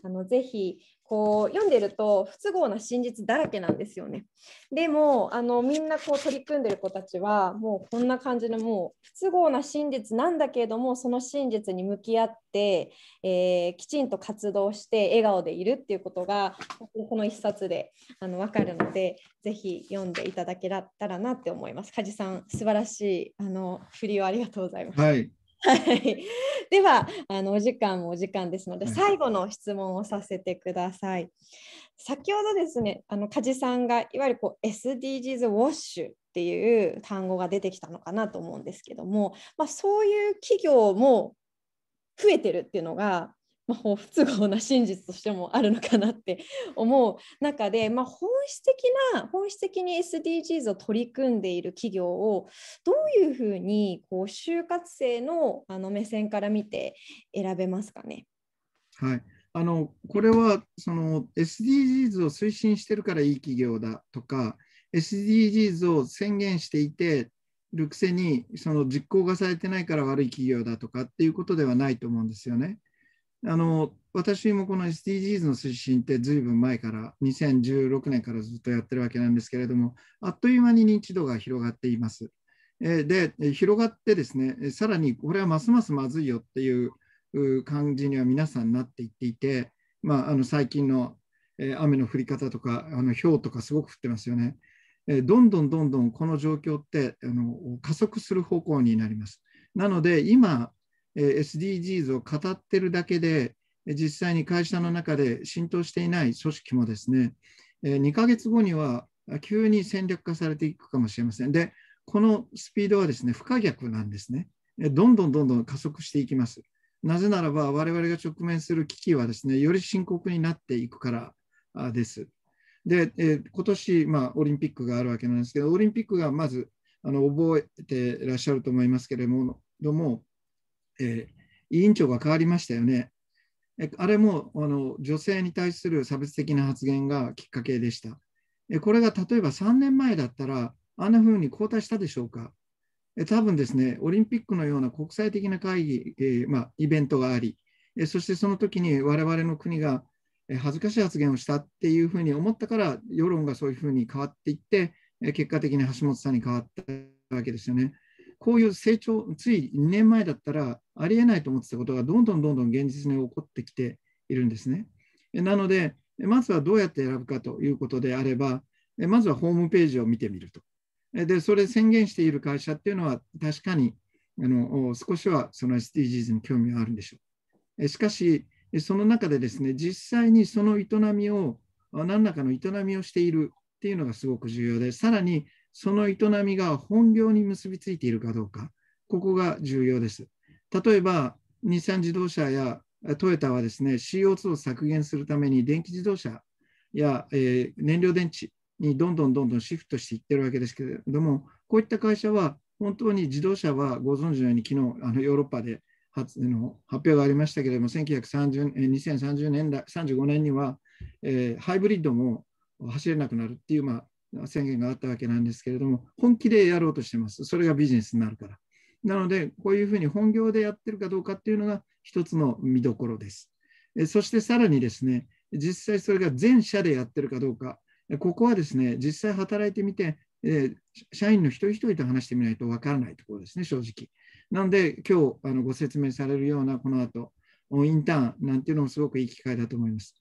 あのぜひこう読んでると不都合な真実だらけなんですよね。でもあのみんなこう取り組んでる子たちはもうこんな感じのもう不都合な真実なんだけれどもその真実に向き合って、えー、きちんと活動して笑顔でいるっていうことがこの一冊であの分かるので是非読んでいただけたらなって思います。梶さん素晴らしいあの振りをありがとうございます。はいはい、ではあのお時間もお時間ですので最後の質問をさせてください。先ほどですねあの梶さんがいわゆるこう SDGs ウォッシュっていう単語が出てきたのかなと思うんですけども、まあ、そういう企業も増えてるっていうのがまあ、不都合な真実としてもあるのかなって 思う中で、まあ、本質的な本質的に SDGs を取り組んでいる企業をどういうふうにこう就活生のあの目線から見て選べますかね。はいあのこれはその SDGs を推進してるからいい企業だとか SDGs を宣言していてるくせにその実行がされてないから悪い企業だとかっていうことではないと思うんですよね。あの私もこの SDGs の推進って随分前から2016年からずっとやってるわけなんですけれどもあっという間に認知度が広がっています。で広がってですねさらにこれはますますまずいよっていう感じには皆さんなっていっていて、まあ、あの最近の雨の降り方とかあの雹とかすごく降ってますよね。どんどんどんどんこの状況ってあの加速する方向になります。なので今 SDGs を語ってるだけで、実際に会社の中で浸透していない組織もですね、2ヶ月後には急に戦略化されていくかもしれません。で、このスピードはですね、不可逆なんですね。どんどんどんどん加速していきます。なぜならば、我々が直面する危機はですね、より深刻になっていくからです。で、え今年、まあ、オリンピックがあるわけなんですけど、オリンピックがまずあの覚えてらっしゃると思いますけれども、えー、委員長が変わりましたよね。えあれもあの女性に対する差別的な発言がきっかけでした。えこれが例えば3年前だったら、あんなふうに交代したでしょうか。え多分ですね、オリンピックのような国際的な会議、えー、まあ、イベントがあり、えそしてその時に我々の国が恥ずかしい発言をしたっていうふうに思ったから、世論がそういうふうに変わっていって、結果的に橋本さんに変わったわけですよね。こういう成長、つい2年前だったらありえないと思ってたことがどんどんどんどん現実に起こってきているんですね。なので、まずはどうやって選ぶかということであれば、まずはホームページを見てみると。で、それ宣言している会社っていうのは確かにあの少しはその SDGs に興味はあるんでしょう。しかし、その中でですね、実際にその営みを、何らかの営みをしているっていうのがすごく重要で、さらにその営みが本業に結びついているかどうか、ここが重要です。例えば、日産自動車やトヨタはですね、CO2 を削減するために電気自動車や、えー、燃料電池にどんどんどんどんシフトしていってるわけですけれども、こういった会社は本当に自動車はご存知のように昨日あのヨーロッパで発の発表がありましたけれども、1930 2030年代35年には、えー、ハイブリッドも走れなくなるっていう、まあ、宣言があったわけなんですけれども、本気でやろうとしてます。それがビジネスになるから。なので、こういうふうに本業でやってるかどうかっていうのが一つの見どころです。そしてさらにですね、実際それが全社でやってるかどうか、ここはですね、実際働いてみて、社員の一人一人と話してみないとわからないところですね、正直。なので、今日あのご説明されるようなこの後、インターンなんていうのもすごくいい機会だと思います。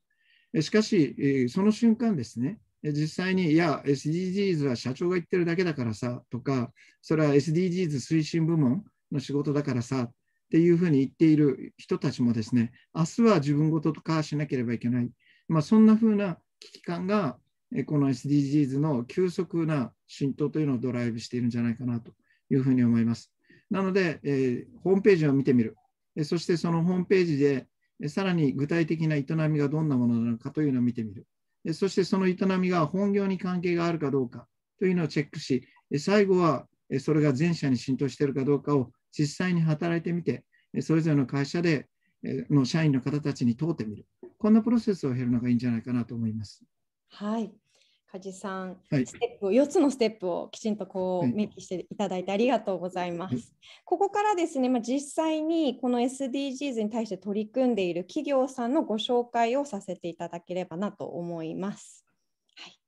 しかし、その瞬間ですね、実際に、いや、SDGs は社長が言ってるだけだからさとか、それは SDGs 推進部門の仕事だからさっていうふうに言っている人たちもですね、明日は自分ごととかしなければいけない、まあ、そんなふうな危機感が、この SDGs の急速な浸透というのをドライブしているんじゃないかなというふうに思います。なので、えー、ホームページを見てみる、そしてそのホームページでさらに具体的な営みがどんなものなのかというのを見てみる。そしてその営みが本業に関係があるかどうかというのをチェックし、最後はそれが全社に浸透しているかどうかを実際に働いてみて、それぞれの会社での社員の方たちに問うてみる。こんなプロセスを経るのがいいんじゃないかなと思います。はい。梶さん、はい、ステップを4つのステップをきちんとこう明記していただいてありがとうございます。はい、ここからですね、まあ、実際にこの SDGs に対して取り組んでいる企業さんのご紹介をさせていただければなと思います。はい、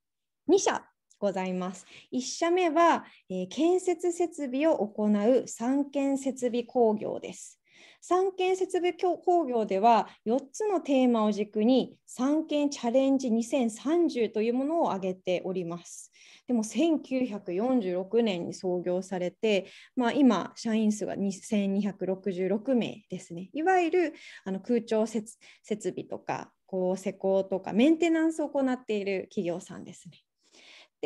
2社ございます。1社目は、えー、建設設備を行う三建設備工業です。産研設備工業では4つのテーマを軸に産研チャレンジ2030というものを挙げております。でも1946年に創業されて、まあ、今社員数が2266名ですね。いわゆるあの空調設備とかこう施工とかメンテナンスを行っている企業さんですね。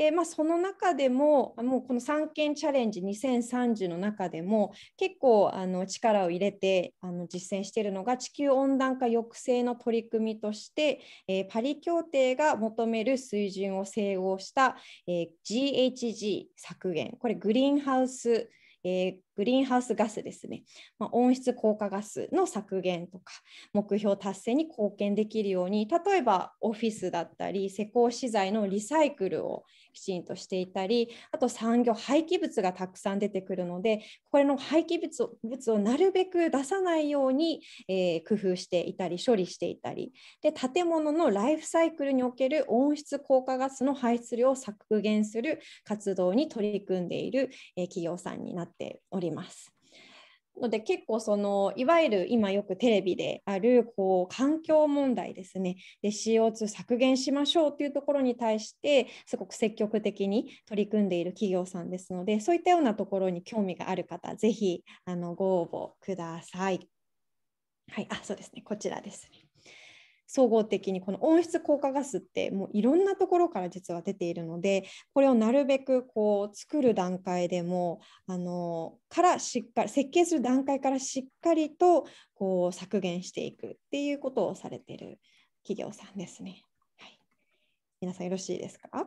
で、まあ、その中でも、もうこの3件チャレンジ2030の中でも、結構あの力を入れてあの実践しているのが、地球温暖化抑制の取り組みとして、えー、パリ協定が求める水準を整合した、えー、GHG 削減、これ、グリーンハウスえー、グリーンハウスガスですね、まあ、温室効果ガスの削減とか目標達成に貢献できるように例えばオフィスだったり施工資材のリサイクルを、きちんとしていたりあと産業廃棄物がたくさん出てくるのでこれの廃棄物を物をなるべく出さないように、えー、工夫していたり処理していたりで建物のライフサイクルにおける温室効果ガスの排出量を削減する活動に取り組んでいる、えー、企業さんになっております。ので結構そのいわゆる今よくテレビであるこう環境問題ですねで CO2 削減しましょうっていうところに対してすごく積極的に取り組んでいる企業さんですのでそういったようなところに興味がある方ぜひあのご応募ください。はい、あそうですねこちらですね。総合的にこの温室効果ガスってもういろんなところから実は出ているのでこれをなるべくこう作る段階でもあのからしっかり設計する段階からしっかりとこう削減していくっていうことをされている企業さんですね。はい、皆さんよろしいですかは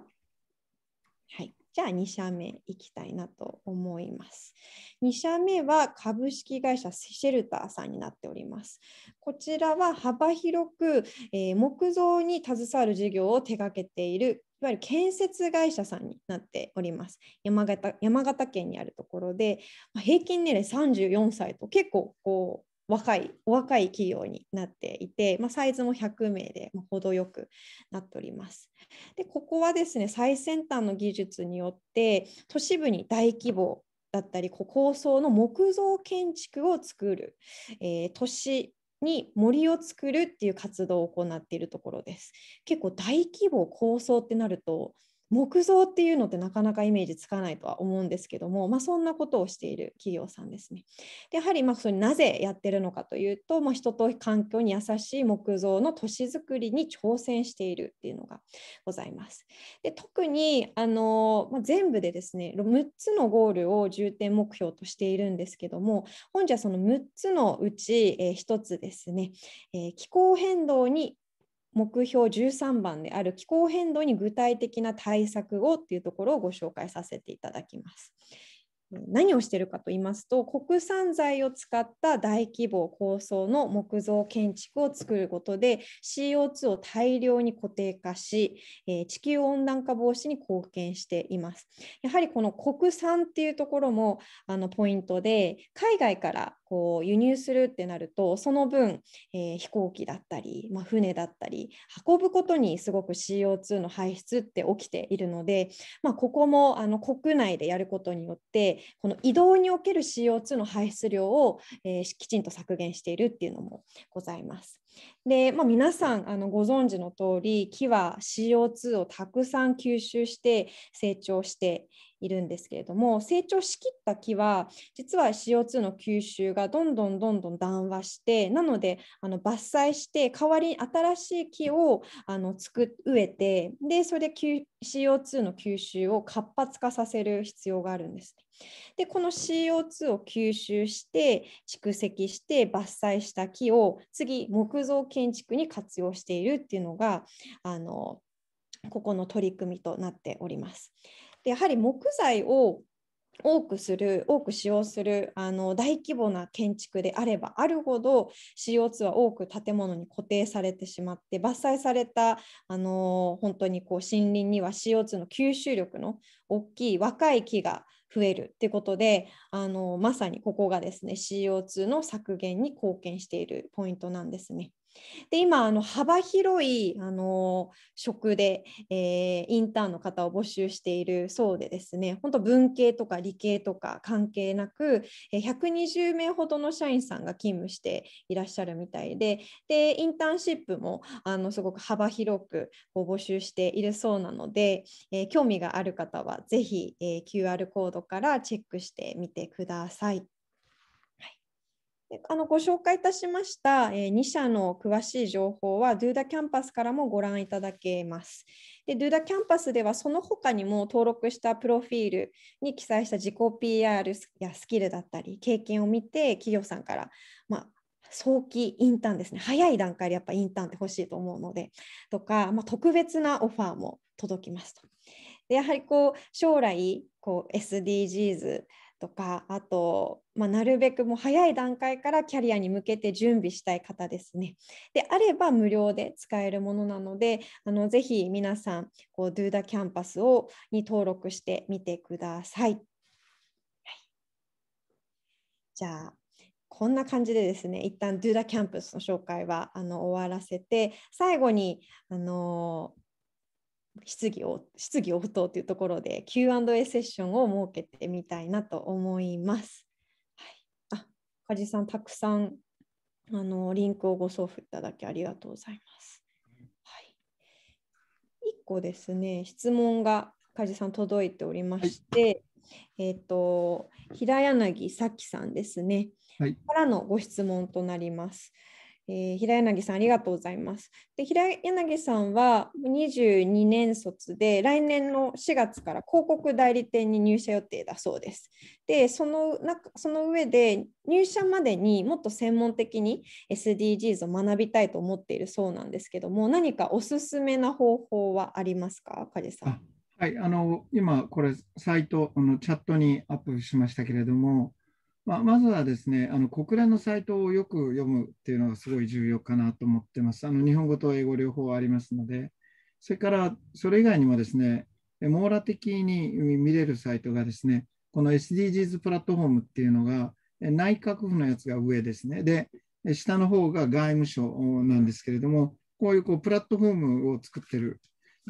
いじゃあ2社目いきたいなと思います。2社目は株式会社シェルターさんになっております。こちらは幅広く、えー、木造に携わる事業を手掛けているいわゆる建設会社さんになっております。山形山形県にあるところで、平均年齢34歳と結構こ若いお若い企業になっていて、まあ、サイズも100名で程よくなっております。でここはですね最先端の技術によって都市部に大規模だったり高層の木造建築を作る、えー、都市に森を作るっていう活動を行っているところです。結構大規模高層ってなると木造っていうのってなかなかイメージつかないとは思うんですけども、まあ、そんなことをしている企業さんですね。でやはりまあそれなぜやってるのかというと、まあ、人と環境に優しい木造の都市づくりに挑戦しているっていうのがございます。で特にあの、まあ、全部でですね6つのゴールを重点目標としているんですけども本日はその6つのうち、えー、1つですね、えー、気候変動に目標13番である気候変動に具体的な対策をっていうところをご紹介させていただきます。何をしているかと言いますと国産材を使った大規模構想の木造建築を作ることで CO2 を大量に固定化し、え地球温暖化防止に貢献していますやはりこの国産っていうところもあのポイントで海外からこう輸入するってなるとその分、えー、飛行機だったり、まあ、船だったり運ぶことにすごく CO2 の排出って起きているので、まあ、ここもあの国内でやることによってこの移動における CO2 の排出量を、えー、きちんと削減しているっていうのもございます。で、まあ、皆さんあのご存知の通り木は CO2 をたくさん吸収して成長しているんですけれども成長しきった木は実は CO2 の吸収がどんどんどんどん緩和してなのであの伐採して代わりに新しい木をあの作植えてでそれで CO2 の吸収を活発化させる必要があるんです。でこの CO2 を吸収して蓄積して伐採した木を次木造建築に活用しているっていうのがあのここの取り組みとなっております。でやはり木材を多くする多く使用するあの大規模な建築であればあるほど CO2 は多く建物に固定されてしまって伐採されたあの本当にこう森林には CO2 の吸収力の大きい若い木が増えるっていうことであのまさにここがですね CO2 の削減に貢献しているポイントなんですね。で今あの幅広いあの職で、えー、インターンの方を募集しているそうでですね本当文系とか理系とか関係なく120名ほどの社員さんが勤務していらっしゃるみたいででインターンシップもあのすごく幅広く募集しているそうなので、えー、興味がある方はぜひ、えー、QR コードからチェックしてみてください。あのご紹介いたしました、えー、2社の詳しい情報は DoDa キャンパスからもご覧いただけます。DoDa キャンパスではその他にも登録したプロフィールに記載した自己 PR やスキルだったり経験を見て企業さんから、まあ、早期インターンですね早い段階でやっぱインターンって欲しいと思うのでとか、まあ、特別なオファーも届きますと。でやはりこう将来こう SDGs とかあと、まあ、なるべくもう早い段階からキャリアに向けて準備したい方ですね。であれば無料で使えるものなのであのぜひ皆さんこう Do d a Campus をに登録してみてください。はい、じゃあこんな感じでですね一旦 Do d a Campus の紹介はあの終わらせて最後にあの質疑応質疑応答というところで Q&A セッションを設けてみたいなと思います。はい、あ、梶さん、たくさんあのリンクをご送付いただきありがとうございます。はい、1個ですね、質問が梶さん届いておりまして、はい、えっ、ー、と、平柳咲さんですね、はい、からのご質問となります。えー、平柳さんありがとうございます。で平柳さんは22年卒で来年の4月から広告代理店に入社予定だそうです。でそのなその上で入社までにもっと専門的に SDGs を学びたいと思っているそうなんですけども何かおすすめな方法はありますか梶さん。はい、あの今これサイトのチャットにアップしましたけれどもまあ、まずはですねあの国連のサイトをよく読むっていうのがすごい重要かなと思ってます。あの日本語と英語両方ありますので、それからそれ以外にもですね、網羅的に見れるサイトがですね、この SDGs プラットフォームっていうのが内閣府のやつが上ですね、で、下の方が外務省なんですけれども、こういうこうプラットフォームを作ってる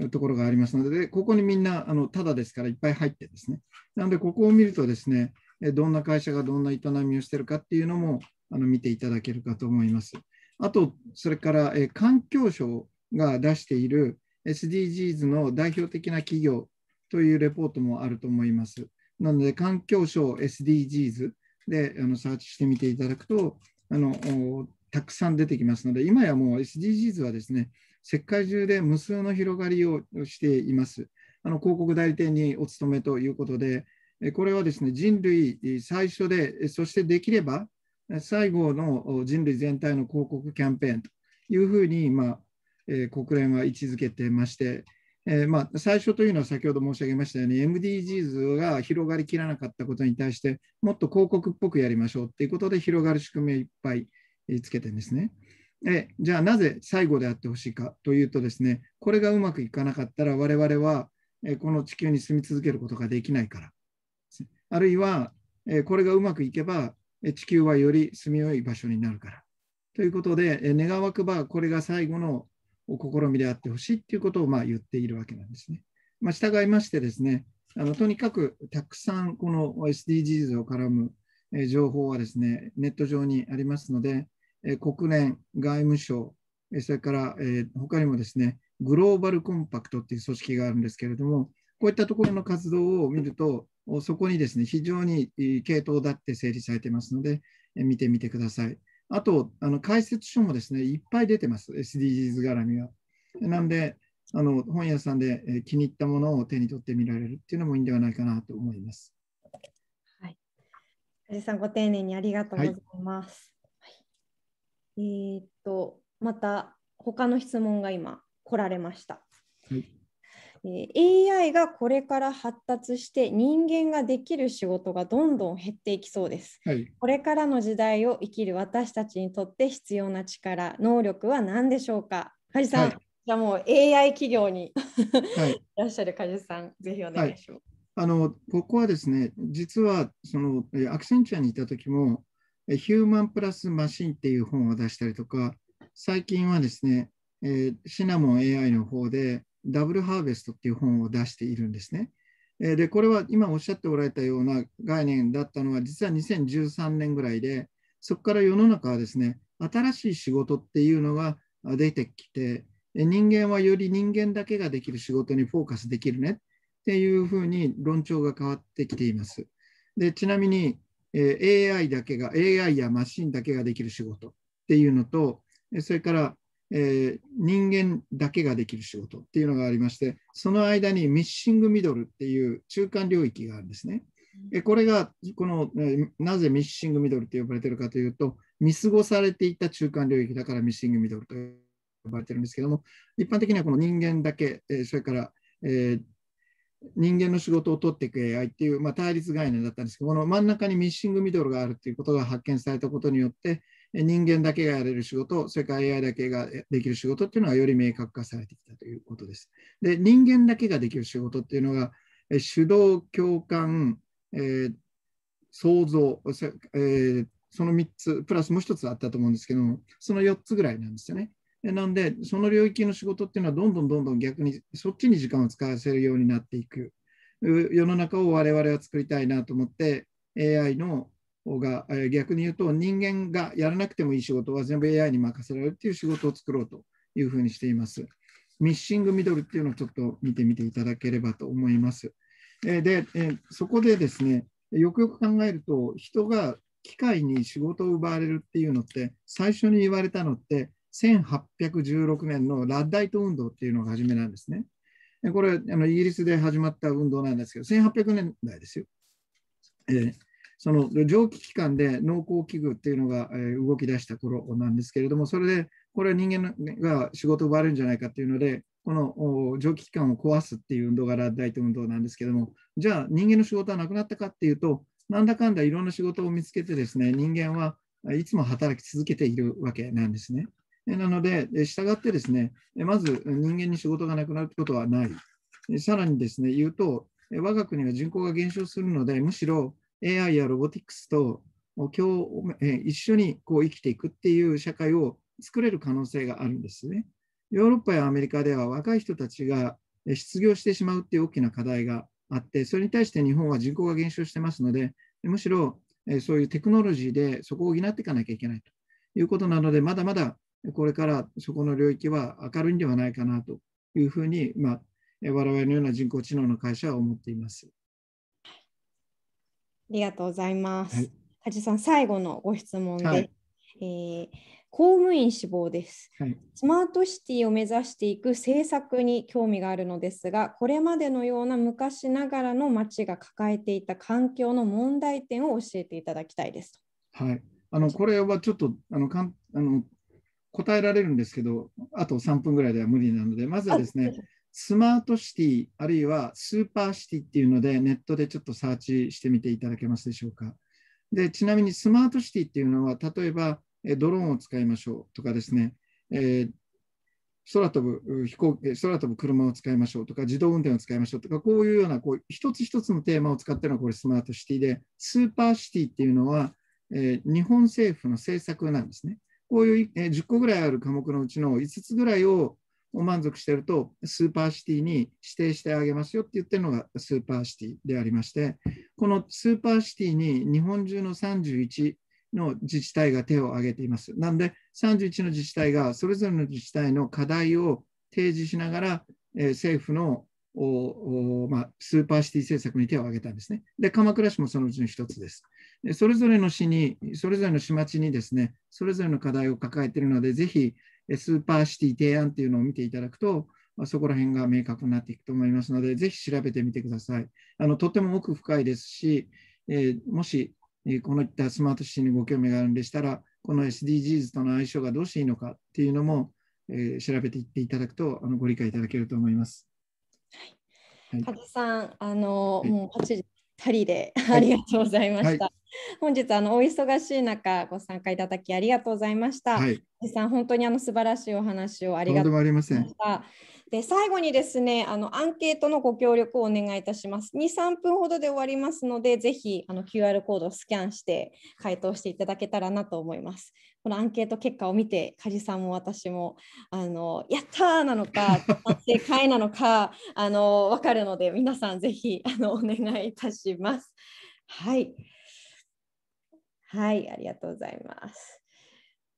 ところがありますので、でここにみんなあのただですからいっぱい入ってですね、なのでここを見るとですね、どんな会社がどんな営みをしてるかっていうのもあの見ていただけるかと思います。あと、それから、え環境省が出している SDGs の代表的な企業というレポートもあると思います。なので、環境省 SDGs であのサーチしてみていただくとあの、たくさん出てきますので、今やもう SDGs はですね、世界中で無数の広がりをしています。あの広告代理店にお勤めということで、これはですね人類最初で、そしてできれば最後の人類全体の広告キャンペーンというふうにまえ国連は位置づけてまして、えまあ、最初というのは先ほど申し上げましたように MDGs が広がりきらなかったことに対してもっと広告っぽくやりましょうということで広がる仕組みをいっぱいつけてるんですね。じゃあなぜ最後であってほしいかというとですねこれがうまくいかなかったら我々はこの地球に住み続けることができないからあるいは、えこれがうまくいけば、地球はより住みよい場所になるから。ということで、え願わくばこれが最後の試みであってほしいということをまあ言っているわけなんですね。まあ、従いましてですね、あのとにかくたくさんこの SDGs を絡む情報はですね、ネット上にありますので、国連、外務省、それから他にもですね、グローバルコンパクトっていう組織があるんですけれども、こういったところの活動を見ると、そこにですね、非常に系統だって整理されてますので、見てみてください。あと、あの解説書もですね、いっぱい出てます、SDGs 絡みが。なんで、あの本屋さんで気に入ったものを手に取ってみられるっていうのもいいんではないかなと思います。はい。梶さん、ご丁寧にありがとうございます。はい、はい、えー、っと、また他の質問が今来られました。はい AI がこれから発達して人間ができる仕事がどんどん減っていきそうです、はい、これからの時代を生きる私たちにとって必要な力能力は何でしょうか梶さん、はい、じゃあもう AI 企業にはい、いらっしゃる梶さんぜひお願いします、はい、あのここはですね実はそのアクセンチュアにいた時もヒューマンプラスマシンっていう本を出したりとか最近はですね、えー、シナモン AI の方でダブルハーベストっていう本を出しているんですね。で、これは今おっしゃっておられたような概念だったのは、実は2013年ぐらいで、そこから世の中はですね、新しい仕事っていうのが出てきて、人間はより人間だけができる仕事にフォーカスできるねっていうふうに論調が変わってきています。でちなみに、え AI だけが、AI やマシンだけができる仕事っていうのと、それからえー、人間だけができる仕事っていうのがありましてその間にミッシングミドルっていう中間領域があるんですね。えこれがこの、えなぜミッシングミドルって呼ばれてるかというと見過ごされていた中間領域だからミッシングミドルと呼ばれてるんですけども一般的にはこの人間だけ、えそれから、えー、人間の仕事を取っていく AI っていう、まあ、対立概念だったんですけどこの真ん中にミッシングミドルがあるっていうことが発見されたことによって人間だけがやれる仕事、それから AI だけができる仕事っていうのはより明確化されてきたということです。で、人間だけができる仕事っていうのが、主導、共感、えー、創造、えー、その3つ、プラスもう1つあったと思うんですけども、その4つぐらいなんですよね。なんで、その領域の仕事っていうのは、どんどんどんどん逆にそっちに時間を使わせるようになっていく、世の中を我々は作りたいなと思って、AI のが、逆に言うと人間がやらなくてもいい仕事は全部 AI に任せられるという仕事を作ろうというふうにしています。ミッシングミドルっていうのをちょっと見てみていただければと思います。で、そこでですね、よくよく考えると、人が機械に仕事を奪われるっていうのって、最初に言われたのって、1816年のラッダイト運動っていうのが初めなんですね。これ、イギリスで始まった運動なんですけど、1800年代ですよ。その蒸気機関で農耕器具っていうのが動き出した頃なんですけれども、それでこれは人間が仕事を奪われるんじゃないかっていうので、この蒸気機関を壊すっていう運動がラッダイト運動なんですけども、じゃあ人間の仕事はなくなったかっていうと、なんだかんだいろんな仕事を見つけてですね、人間はいつも働き続けているわけなんですね。なので、従ってですね、まず人間に仕事がなくなることはない。さらにですね、言うと、我が国は人口が減少するので、むしろ AI やロボティクスと今日一緒にこう生きていくっていう社会を作れる可能性があるんですね。ヨーロッパやアメリカでは若い人たちが失業してしまうっていう大きな課題があって、それに対して日本は人口が減少してますので、むしろそういうテクノロジーでそこを補っていかなきゃいけないということなので、まだまだこれからそこの領域は明るいんではないかなというふうに、まあ、我々のような人工知能の会社は思っています。ありがとうございます。はじ、さん、最後のご質問で、はい、えー、公務員志望です、はい、スマートシティを目指していく政策に興味があるのですが、これまでのような昔ながらの町が抱えていた環境の問題点を教えていただきたいです。はい、あのこれはちょっとあのかんあの答えられるんですけど、あと3分ぐらいでは無理なので、まずはですね、スマートシティ、あるいはスーパーシティっていうので、ネットでちょっとサーチしてみていただけますでしょうか。で、ちなみにスマートシティっていうのは、例えばドローンを使いましょうとかですね、えー、空飛ぶ飛行空飛ぶ車を使いましょうとか、自動運転を使いましょうとか、こういうようなこう一つ一つのテーマを使ってるのがこれスマートシティで、スーパーシティっていうのは、えー、日本政府の政策なんですね。こういう、え10個ぐらいある科目のうちの5つぐらいをを満足してると、スーパーシティに指定してあげますよって言ってるのがスーパーシティでありまして、このスーパーシティに日本中の31の自治体が手を挙げています。なので、31の自治体がそれぞれの自治体の課題を提示しながら、え政府のおまあ、スーパーシティ政策に手を挙げたんですね。で、鎌倉市もそのうちの一つです。でそれぞれの市に、それぞれの市町にですね、それぞれの課題を抱えているので、ぜひスーパーシティ提案っていうのを見ていただくと、まあ、そこら辺が明確になっていくと思いますので、ぜひ調べてみてください。あのとても奥深いですし、えー、もし、えー、このいったスマートシティにご興味があるんでしたら、この SDGs との相性がどうしていいのかっていうのも、えー、調べていっていただくとあのご理解いただけると思います。はい、はい、さん、あの、はい、もう8時2人で ありがとうございました。はい、本日あのお忙しい中ご参加いただきありがとうございました。はい、さん本当にあの素晴らしいお話をありがとうございました。で最後にですねあのアンケートのご協力をお願いいたします。2、3分ほどで終わりますのでぜひあの QR コードをスキャンして回答していただけたらなと思います。このアンケート結果を見て梶さんも私もあのやったーなのか正解なのか あの分かるので皆さんぜひあのお願いいたします。はいはいありがとうございます。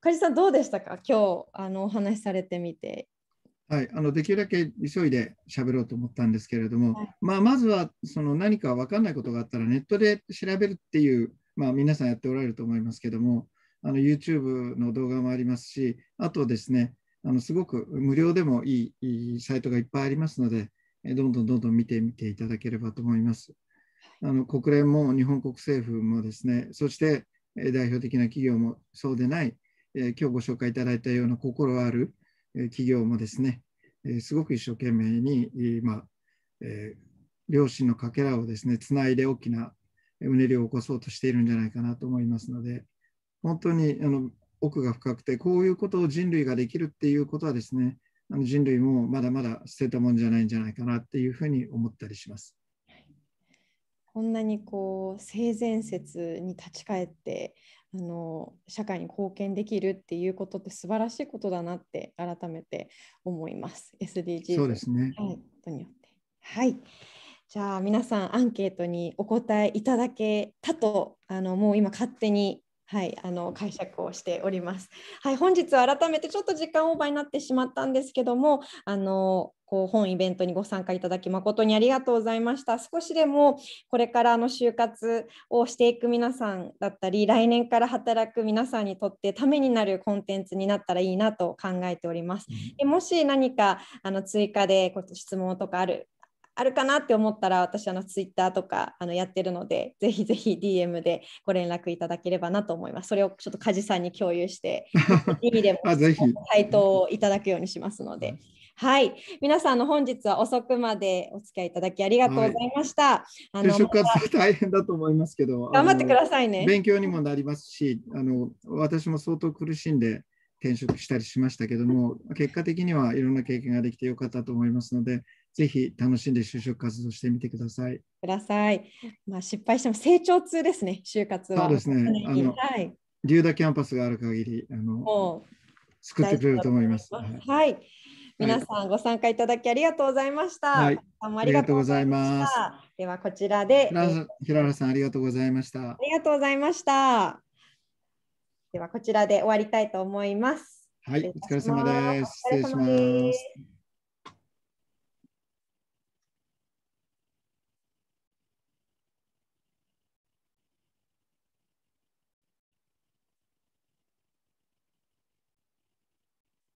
梶さんどうでしたか今日あのお話しされてみて。はい、あのできるだけ急いで喋ろうと思ったんですけれども、はい、まあ、まずはその何か分かんないことがあったらネットで調べるっていう、まあ、皆さんやっておられると思いますけどもあの YouTube の動画もありますし、あとですね、あのすごく無料でもいいいいサイトがいっぱいありますので、どんどんどんどん見てみていただければと思います。あの国連も日本国政府もですね、そして代表的な企業もそうでない、今日ご紹介いただいたような心ある企業もですね、すごく一生懸命に今、両親のかけらをですね、つないで大きなうねりを起こそうとしているんじゃないかなと思いますので、本当にあの奥が深くて、こういうことを人類ができるっていうことはですね、あの人類もまだまだ捨てたもんじゃないんじゃないかなっていうふうに思ったりします。こんなにこう性善説に立ち返ってあの社会に貢献できるっていうことって素晴らしいことだなって改めて思います。SDGs そうですね、はい、によって。はいじゃあ皆さんアンケートにお答えいただけたとあのもう今勝手にはい、あの解釈をしております。はい、本日改めてちょっと時間オーバーになってしまったんですけども、あのこう本イベントにご参加いただき誠にありがとうございました。少しでもこれからの就活をしていく皆さんだったり、来年から働く皆さんにとってためになるコンテンツになったらいいなと考えております。でもし何かあの追加で質問とかあるあるかなって思ったら私あのツイッターとかあのやってるのでぜひぜひ DM でご連絡いただければなと思います。それをちょっと梶さんに共有して DM でも回答をいただくようにしますので。はい、皆さんの本日は遅くまでお付き合いいただきありがとうございました。あの就職活大変だと思いますけど、頑張ってくださいね。勉強にもなりますし、あの私も相当苦しんで転職したりしましたけども、結果的にはいろんな経験ができてよかったと思いますので、ぜひ楽しんで就職活動してみてください。ください。まあ、失敗しても成長痛ですね、就活は。そうですね。あの、はい、リューダキャンパスがある限り、あの、作ってくれると思います。はい、皆さんご参加いただきありがとうございました。はい、どうもありがとうございます。ではこちらで平原さんありがとうございました。ありがとうございました。ではこちらで終わりたいと思います。はい、お疲れ様です。失礼します。